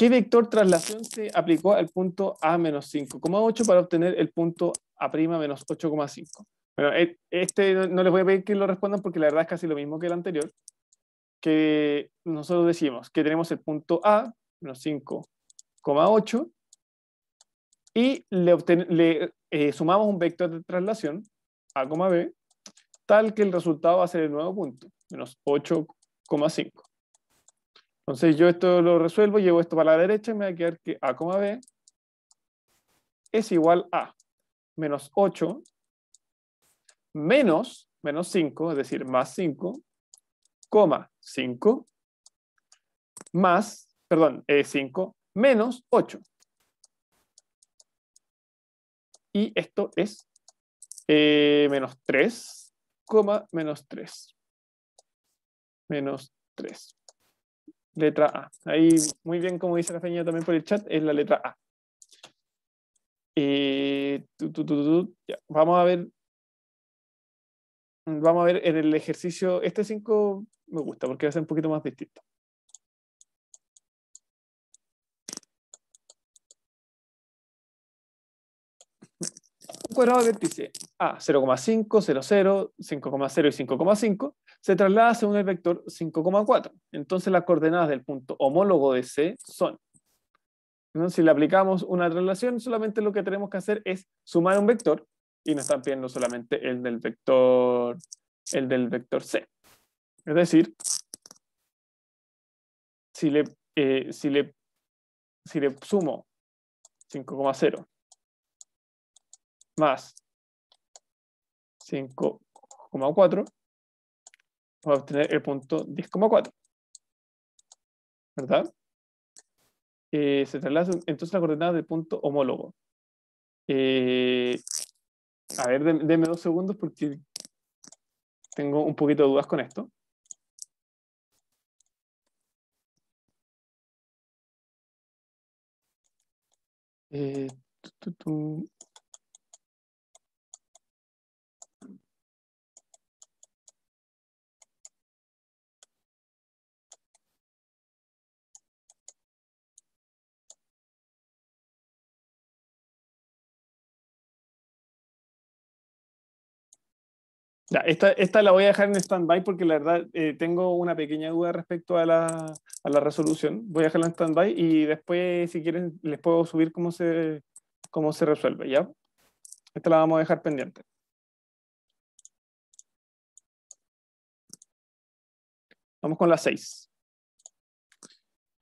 ¿Qué vector traslación se aplicó al punto A menos 5,8 para obtener el punto A prima menos 8,5? Bueno, e, este no les voy a pedir que lo respondan porque la verdad es casi lo mismo que el anterior, que nosotros decimos que tenemos el punto A, menos 5,8, y le, le eh, sumamos un vector de traslación, A, B, tal que el resultado va a ser el nuevo punto, menos 8,5. Entonces yo esto lo resuelvo, llevo esto para la derecha y me va a quedar que A, B es igual a menos 8 menos, menos 5, es decir, más 5, 5, más, perdón, 5, eh, menos 8. Y esto es eh, menos 3, menos 3. Menos 3. Letra A. Ahí, muy bien, como dice la también por el chat, es la letra A. Eh, vamos a ver. Vamos a ver en el ejercicio. Este 5 me gusta porque va a ser un poquito más distinto. Un cuadrado vértice A, 0,5, 0,0, 5,0 y 5,5 se traslada según el vector 5,4. Entonces las coordenadas del punto homólogo de C son. Si le aplicamos una traslación, solamente lo que tenemos que hacer es sumar un vector y nos están pidiendo solamente el del vector, el del vector C. Es decir, si le, eh, si le, si le sumo 5,0 más 5,4, va a obtener el punto 10,4. ¿Verdad? Eh, se traslada entonces la coordenada del punto homólogo. Eh, a ver, denme dos segundos porque tengo un poquito de dudas con esto. Eh, esta, la voy a dejar en stand-by porque la verdad eh, tengo una pequeña duda respecto a la, resolución. Voy a dejarla en stand-by y después, si quieren, les puedo subir cómo se, resuelve, ¿ya? Esta la vamos a dejar pendiente. Vamos con la 6.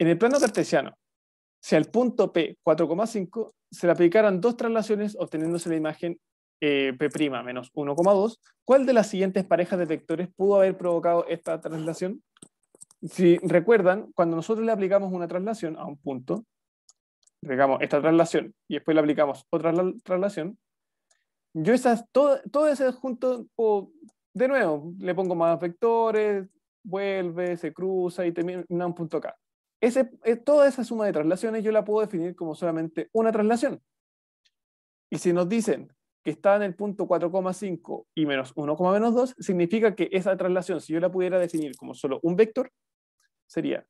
En el plano cartesiano, si al punto P, 4,5, se le aplicaran dos traslaciones obteniéndose la imagen eh, P' menos 1,2, ¿cuál de las siguientes parejas de vectores pudo haber provocado esta traslación? Si recuerdan, cuando nosotros le aplicamos una traslación a un punto, digamos esta traslación y después le aplicamos otra traslación, yo esas, todo, ese junto, de nuevo, le pongo más vectores, vuelve, se cruza y termina un punto acá Ese, eh, toda esa suma de traslaciones yo la puedo definir como solamente una traslación. Y si nos dicen está en el punto 4,5 y menos 1, menos 2, significa que esa traslación, si yo la pudiera definir como solo un vector, sería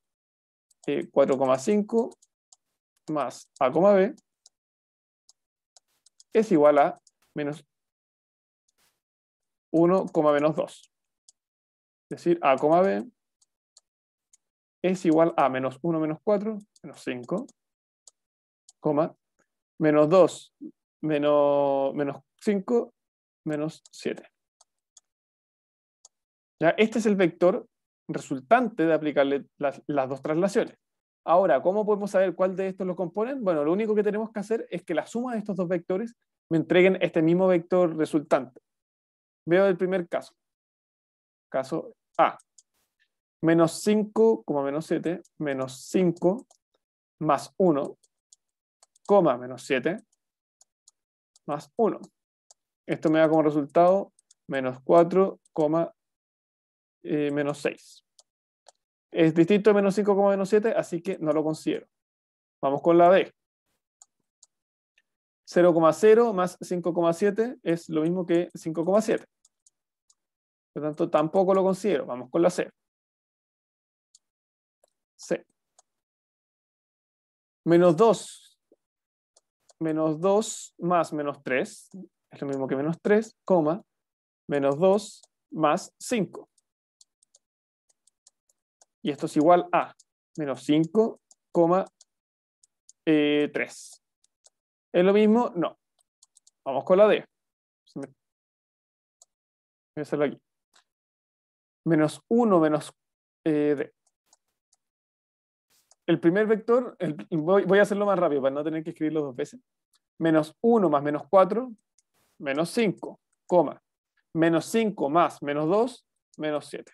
4,5 eh, más a, b es igual a menos 1, menos 2. Es decir, a, b es igual a menos 1 menos 4, menos 5, menos 2 menos, menos 5 menos 7. Este es el vector resultante de aplicarle las, dos traslaciones. Ahora, ¿cómo podemos saber cuál de estos lo componen? Bueno, lo único que tenemos que hacer es que la suma de estos dos vectores me entreguen este mismo vector resultante. Veo el primer caso. Caso A. Menos 5, menos 7, menos 5, más 1, menos 7, más 1. Esto me da como resultado menos 4, eh, menos 6. Es distinto de menos 5, menos 7, así que no lo considero. Vamos con la B. 0,0 más 5,7 es lo mismo que 5,7. Por lo tanto, tampoco lo considero. Vamos con la C. C. Menos 2. Menos 2 más menos 3 es lo mismo que menos 3, menos 2 más 5. Y esto es igual a menos 5, 3. Eh, ¿Es lo mismo? No. Vamos con la D. Voy a hacerlo aquí. Menos 1 menos eh, D. El primer vector, voy, voy a hacerlo más rápido para no tener que escribirlo dos veces. Menos 1 más menos 4 menos 5, menos 5 más menos 2, menos 7.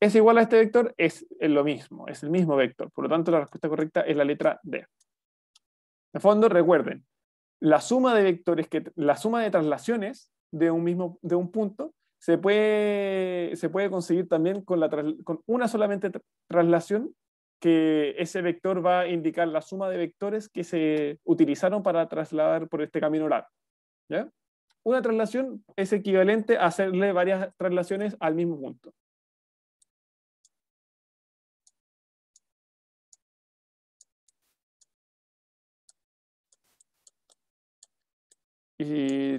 ¿Es igual a este vector? Es lo mismo, es el mismo vector. Por lo tanto, la respuesta correcta es la letra D. De fondo, recuerden, la suma de vectores, que, la suma de traslaciones de un, mismo, de un punto se puede, se puede conseguir también con, con una solamente traslación que ese vector va a indicar la suma de vectores que se utilizaron para trasladar por este camino largo. ¿Ya? una traslación es equivalente a hacerle varias traslaciones al mismo punto. Y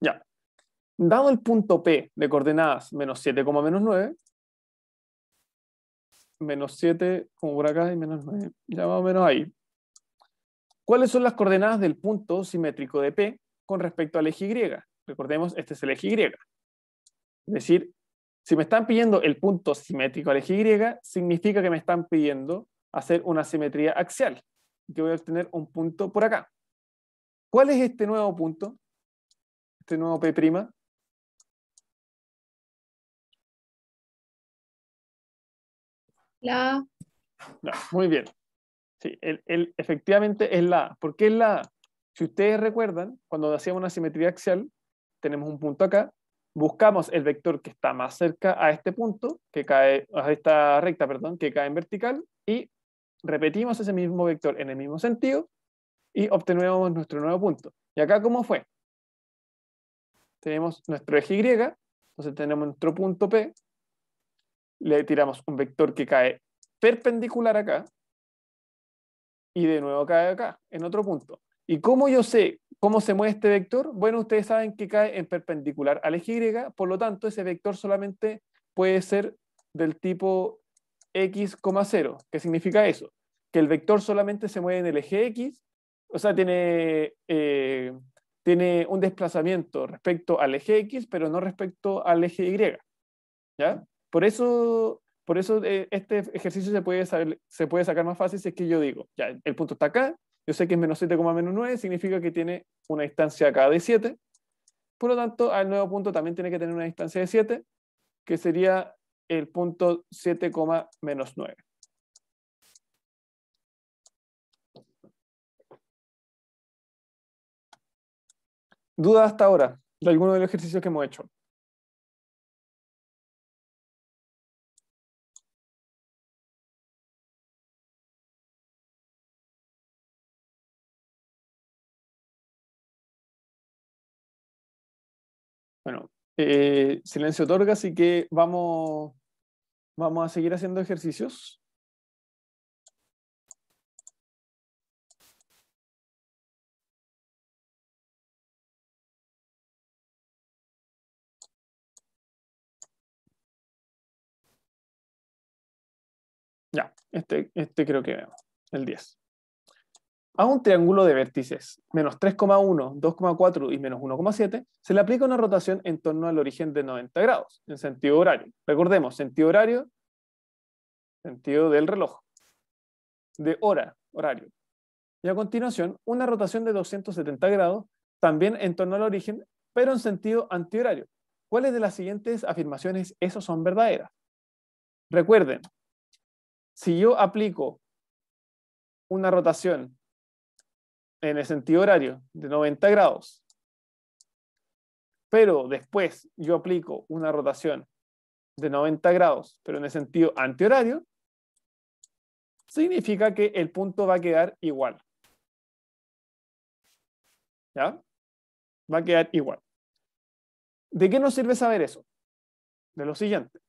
Ya. Dado el punto P de coordenadas menos 7, menos 9, menos 7 como por acá y menos 9, ya más o menos ahí, ¿Cuáles son las coordenadas del punto simétrico de P con respecto al eje Y? Recordemos, este es el eje Y. Es decir, si me están pidiendo el punto simétrico al eje Y, significa que me están pidiendo hacer una simetría axial, que voy a obtener un punto por acá. ¿Cuál es este nuevo punto? Este nuevo P'. La. muy bien. Sí, el, efectivamente es la A. ¿Por qué es la A? Si ustedes recuerdan, cuando hacíamos una simetría axial, tenemos un punto acá, buscamos el vector que está más cerca a este punto, que cae, a esta recta, perdón, que cae en vertical, y repetimos ese mismo vector en el mismo sentido y obtenemos nuestro nuevo punto. ¿Y acá cómo fue? Tenemos nuestro eje Y, entonces tenemos nuestro punto P, le tiramos un vector que cae perpendicular acá, y de nuevo cae acá, en otro punto. ¿Y cómo yo sé cómo se mueve este vector? Bueno, ustedes saben que cae en perpendicular al eje Y, por lo tanto, ese vector solamente puede ser del tipo x, x,0. ¿Qué significa eso? Que el vector solamente se mueve en el eje X, o sea, tiene, eh, tiene un desplazamiento respecto al eje X, pero no respecto al eje Y. ¿Ya? Por eso por eso eh, este ejercicio se puede, se puede sacar más fácil si es que yo digo, ya, el punto está acá, yo sé que es menos 7, menos 9, significa que tiene una distancia acá de 7. Por lo tanto, al nuevo punto también tiene que tener una distancia de 7, que sería el punto 7, menos 9. ¿Duda hasta ahora de alguno de los ejercicios que hemos hecho? Eh, silencio otorga, así que vamos, vamos a seguir haciendo ejercicios. Ya, este, este creo que veo, el 10. A un triángulo de vértices menos 3,1, 2,4 y menos 1,7 se le aplica una rotación en torno al origen de 90 grados en sentido horario. Recordemos, sentido horario, sentido del reloj, de hora, horario. Y a continuación, una rotación de 270 grados, también en torno al origen, pero en sentido antihorario. ¿Cuáles de las siguientes afirmaciones esos son verdaderas? Recuerden, si yo aplico una rotación en el sentido horario de 90 grados, pero después yo aplico una rotación de 90 grados, pero en el sentido antihorario, significa que el punto va a quedar igual. ¿Ya? Va a quedar igual. ¿De qué nos sirve saber eso? De lo siguiente.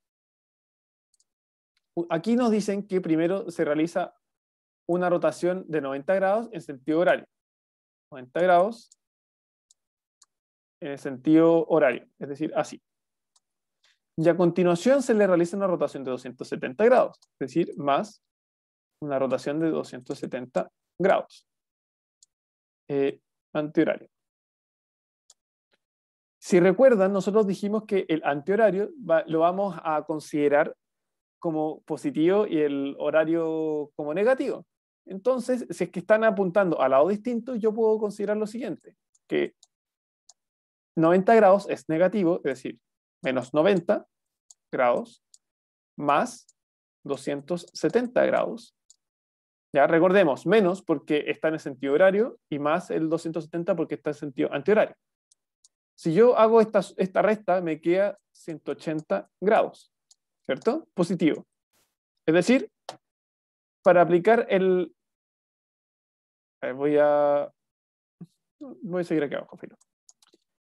Aquí nos dicen que primero se realiza una rotación de 90 grados en sentido horario grados, en el sentido horario, es decir, así. Y a continuación se le realiza una rotación de 270 grados, es decir, más una rotación de 270 grados eh, antihorario. Si recuerdan, nosotros dijimos que el antihorario lo vamos a considerar como positivo y el horario como negativo. Entonces, si es que están apuntando a lado distinto, yo puedo considerar lo siguiente, que 90 grados es negativo, es decir, menos 90 grados más 270 grados. Ya recordemos, menos porque está en el sentido horario y más el 270 porque está en el sentido antihorario. Si yo hago esta, esta resta, me queda 180 grados, ¿cierto? Positivo. Es decir, para aplicar el... Eh, voy a... Voy a seguir aquí abajo, filo.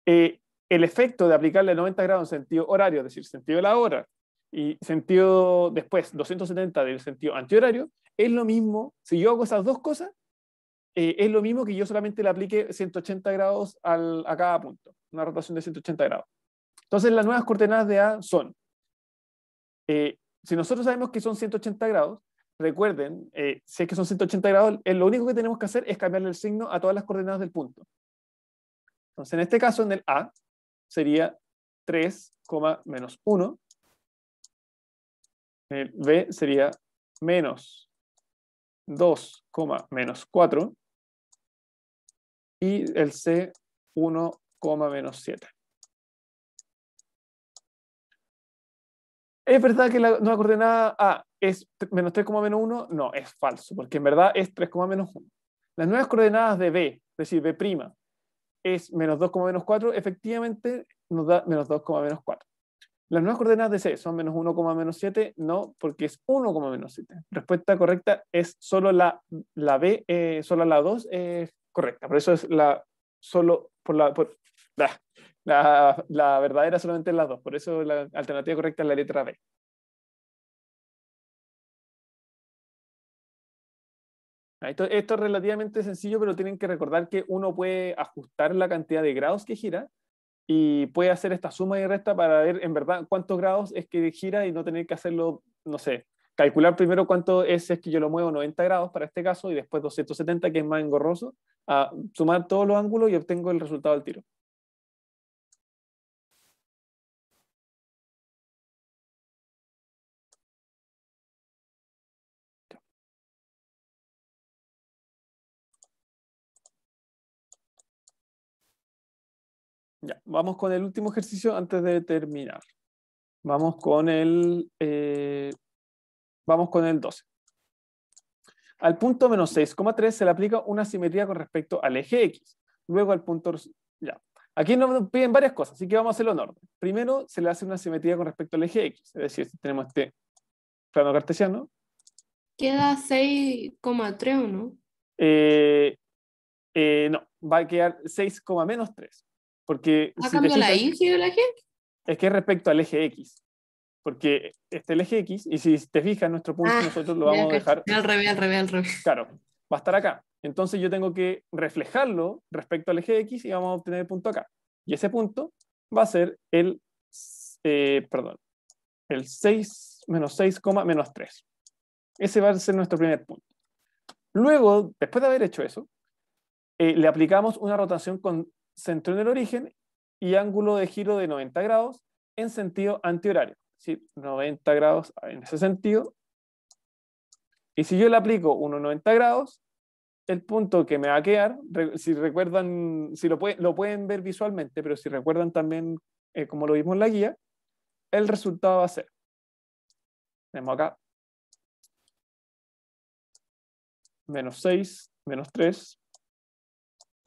Eh, el efecto de aplicarle 90 grados en sentido horario, es decir, sentido de la hora, y sentido después 270 del sentido antihorario, es lo mismo, si yo hago esas dos cosas, eh, es lo mismo que yo solamente le aplique 180 grados al, a cada punto, una rotación de 180 grados. Entonces las nuevas coordenadas de A son, si nosotros sabemos que son 180 grados, recuerden, eh, si es que son 180 grados, eh, lo único que tenemos que hacer es cambiarle el signo a todas las coordenadas del punto. Entonces, en este caso, en el A, sería 3, menos 1. En el B sería menos 2, menos 4. Y el C, 1, menos 7. Es verdad que la nueva coordenada A es menos 1? no, es falso, porque en verdad es 3, menos 1. Las nuevas coordenadas de B, es decir, B' es menos 2, menos 4. efectivamente nos da menos 2, menos 4. Las nuevas coordenadas de C son menos 7? no, porque es 1, 7. Respuesta correcta es solo la, la B, eh, solo la 2 es correcta. Por eso es la, solo, por la, la, verdadera solamente es la 2. Por eso la alternativa correcta es la letra B. Esto, es relativamente sencillo, pero tienen que recordar que uno puede ajustar la cantidad de grados que gira y puede hacer esta suma y resta para ver en verdad cuántos grados es que gira y no tener que hacerlo, no sé, calcular primero cuánto es, que yo lo muevo 90 grados para este caso y después 270, que es más engorroso, a sumar todos los ángulos y obtengo el resultado del tiro. vamos con el último ejercicio antes de terminar. Vamos con el, eh, vamos con el 12. Al punto menos 6,3 se le aplica una simetría con respecto al eje X. Luego al punto... Ya. Aquí nos piden varias cosas, así que vamos a hacerlo en orden. Primero se le hace una simetría con respecto al eje X. Es decir, si tenemos este plano cartesiano. Queda 6,3 o no? Eh, eh, no, va a quedar 6, menos 3. Porque ¿Ha si cambiado la INGI la Es que respecto al eje X. Porque este el eje X, y si te fijas, nuestro punto ah, nosotros lo vamos a dejar. Al revés, al revés, al revés. Claro, va a estar acá. Entonces yo tengo que reflejarlo respecto al eje X y vamos a obtener el punto acá. Y ese punto va a ser el, eh, perdón, el 6 menos 6, menos 3. Ese va a ser nuestro primer punto. Luego, después de haber hecho eso, eh, le aplicamos una rotación con centro en el origen y ángulo de giro de 90 grados en sentido antihorario. Es 90 grados en ese sentido. Y si yo le aplico 90 grados, el punto que me va a quedar, si recuerdan, si lo, lo pueden ver visualmente, pero si recuerdan también eh, como lo vimos en la guía, el resultado va a ser, tenemos acá, menos 6, menos 3,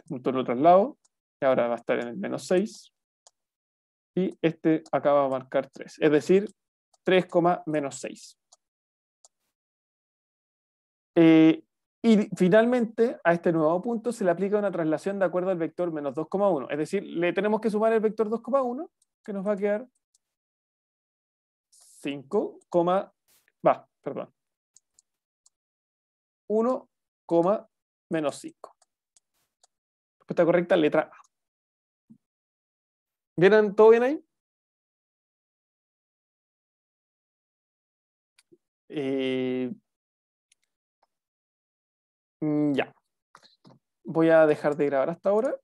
punto lo traslado, que ahora va a estar en el menos 6, y este acá va a marcar 3, es decir, 3, menos 6. Eh, y finalmente, a este nuevo punto se le aplica una traslación de acuerdo al vector menos 2,1. Es decir, le tenemos que sumar el vector 2,1, que nos va a quedar 5, va, perdón. 1, menos 5. Respuesta correcta, letra A. ¿Vieron todo bien ahí? Eh, mm, ya. Voy a dejar de grabar hasta ahora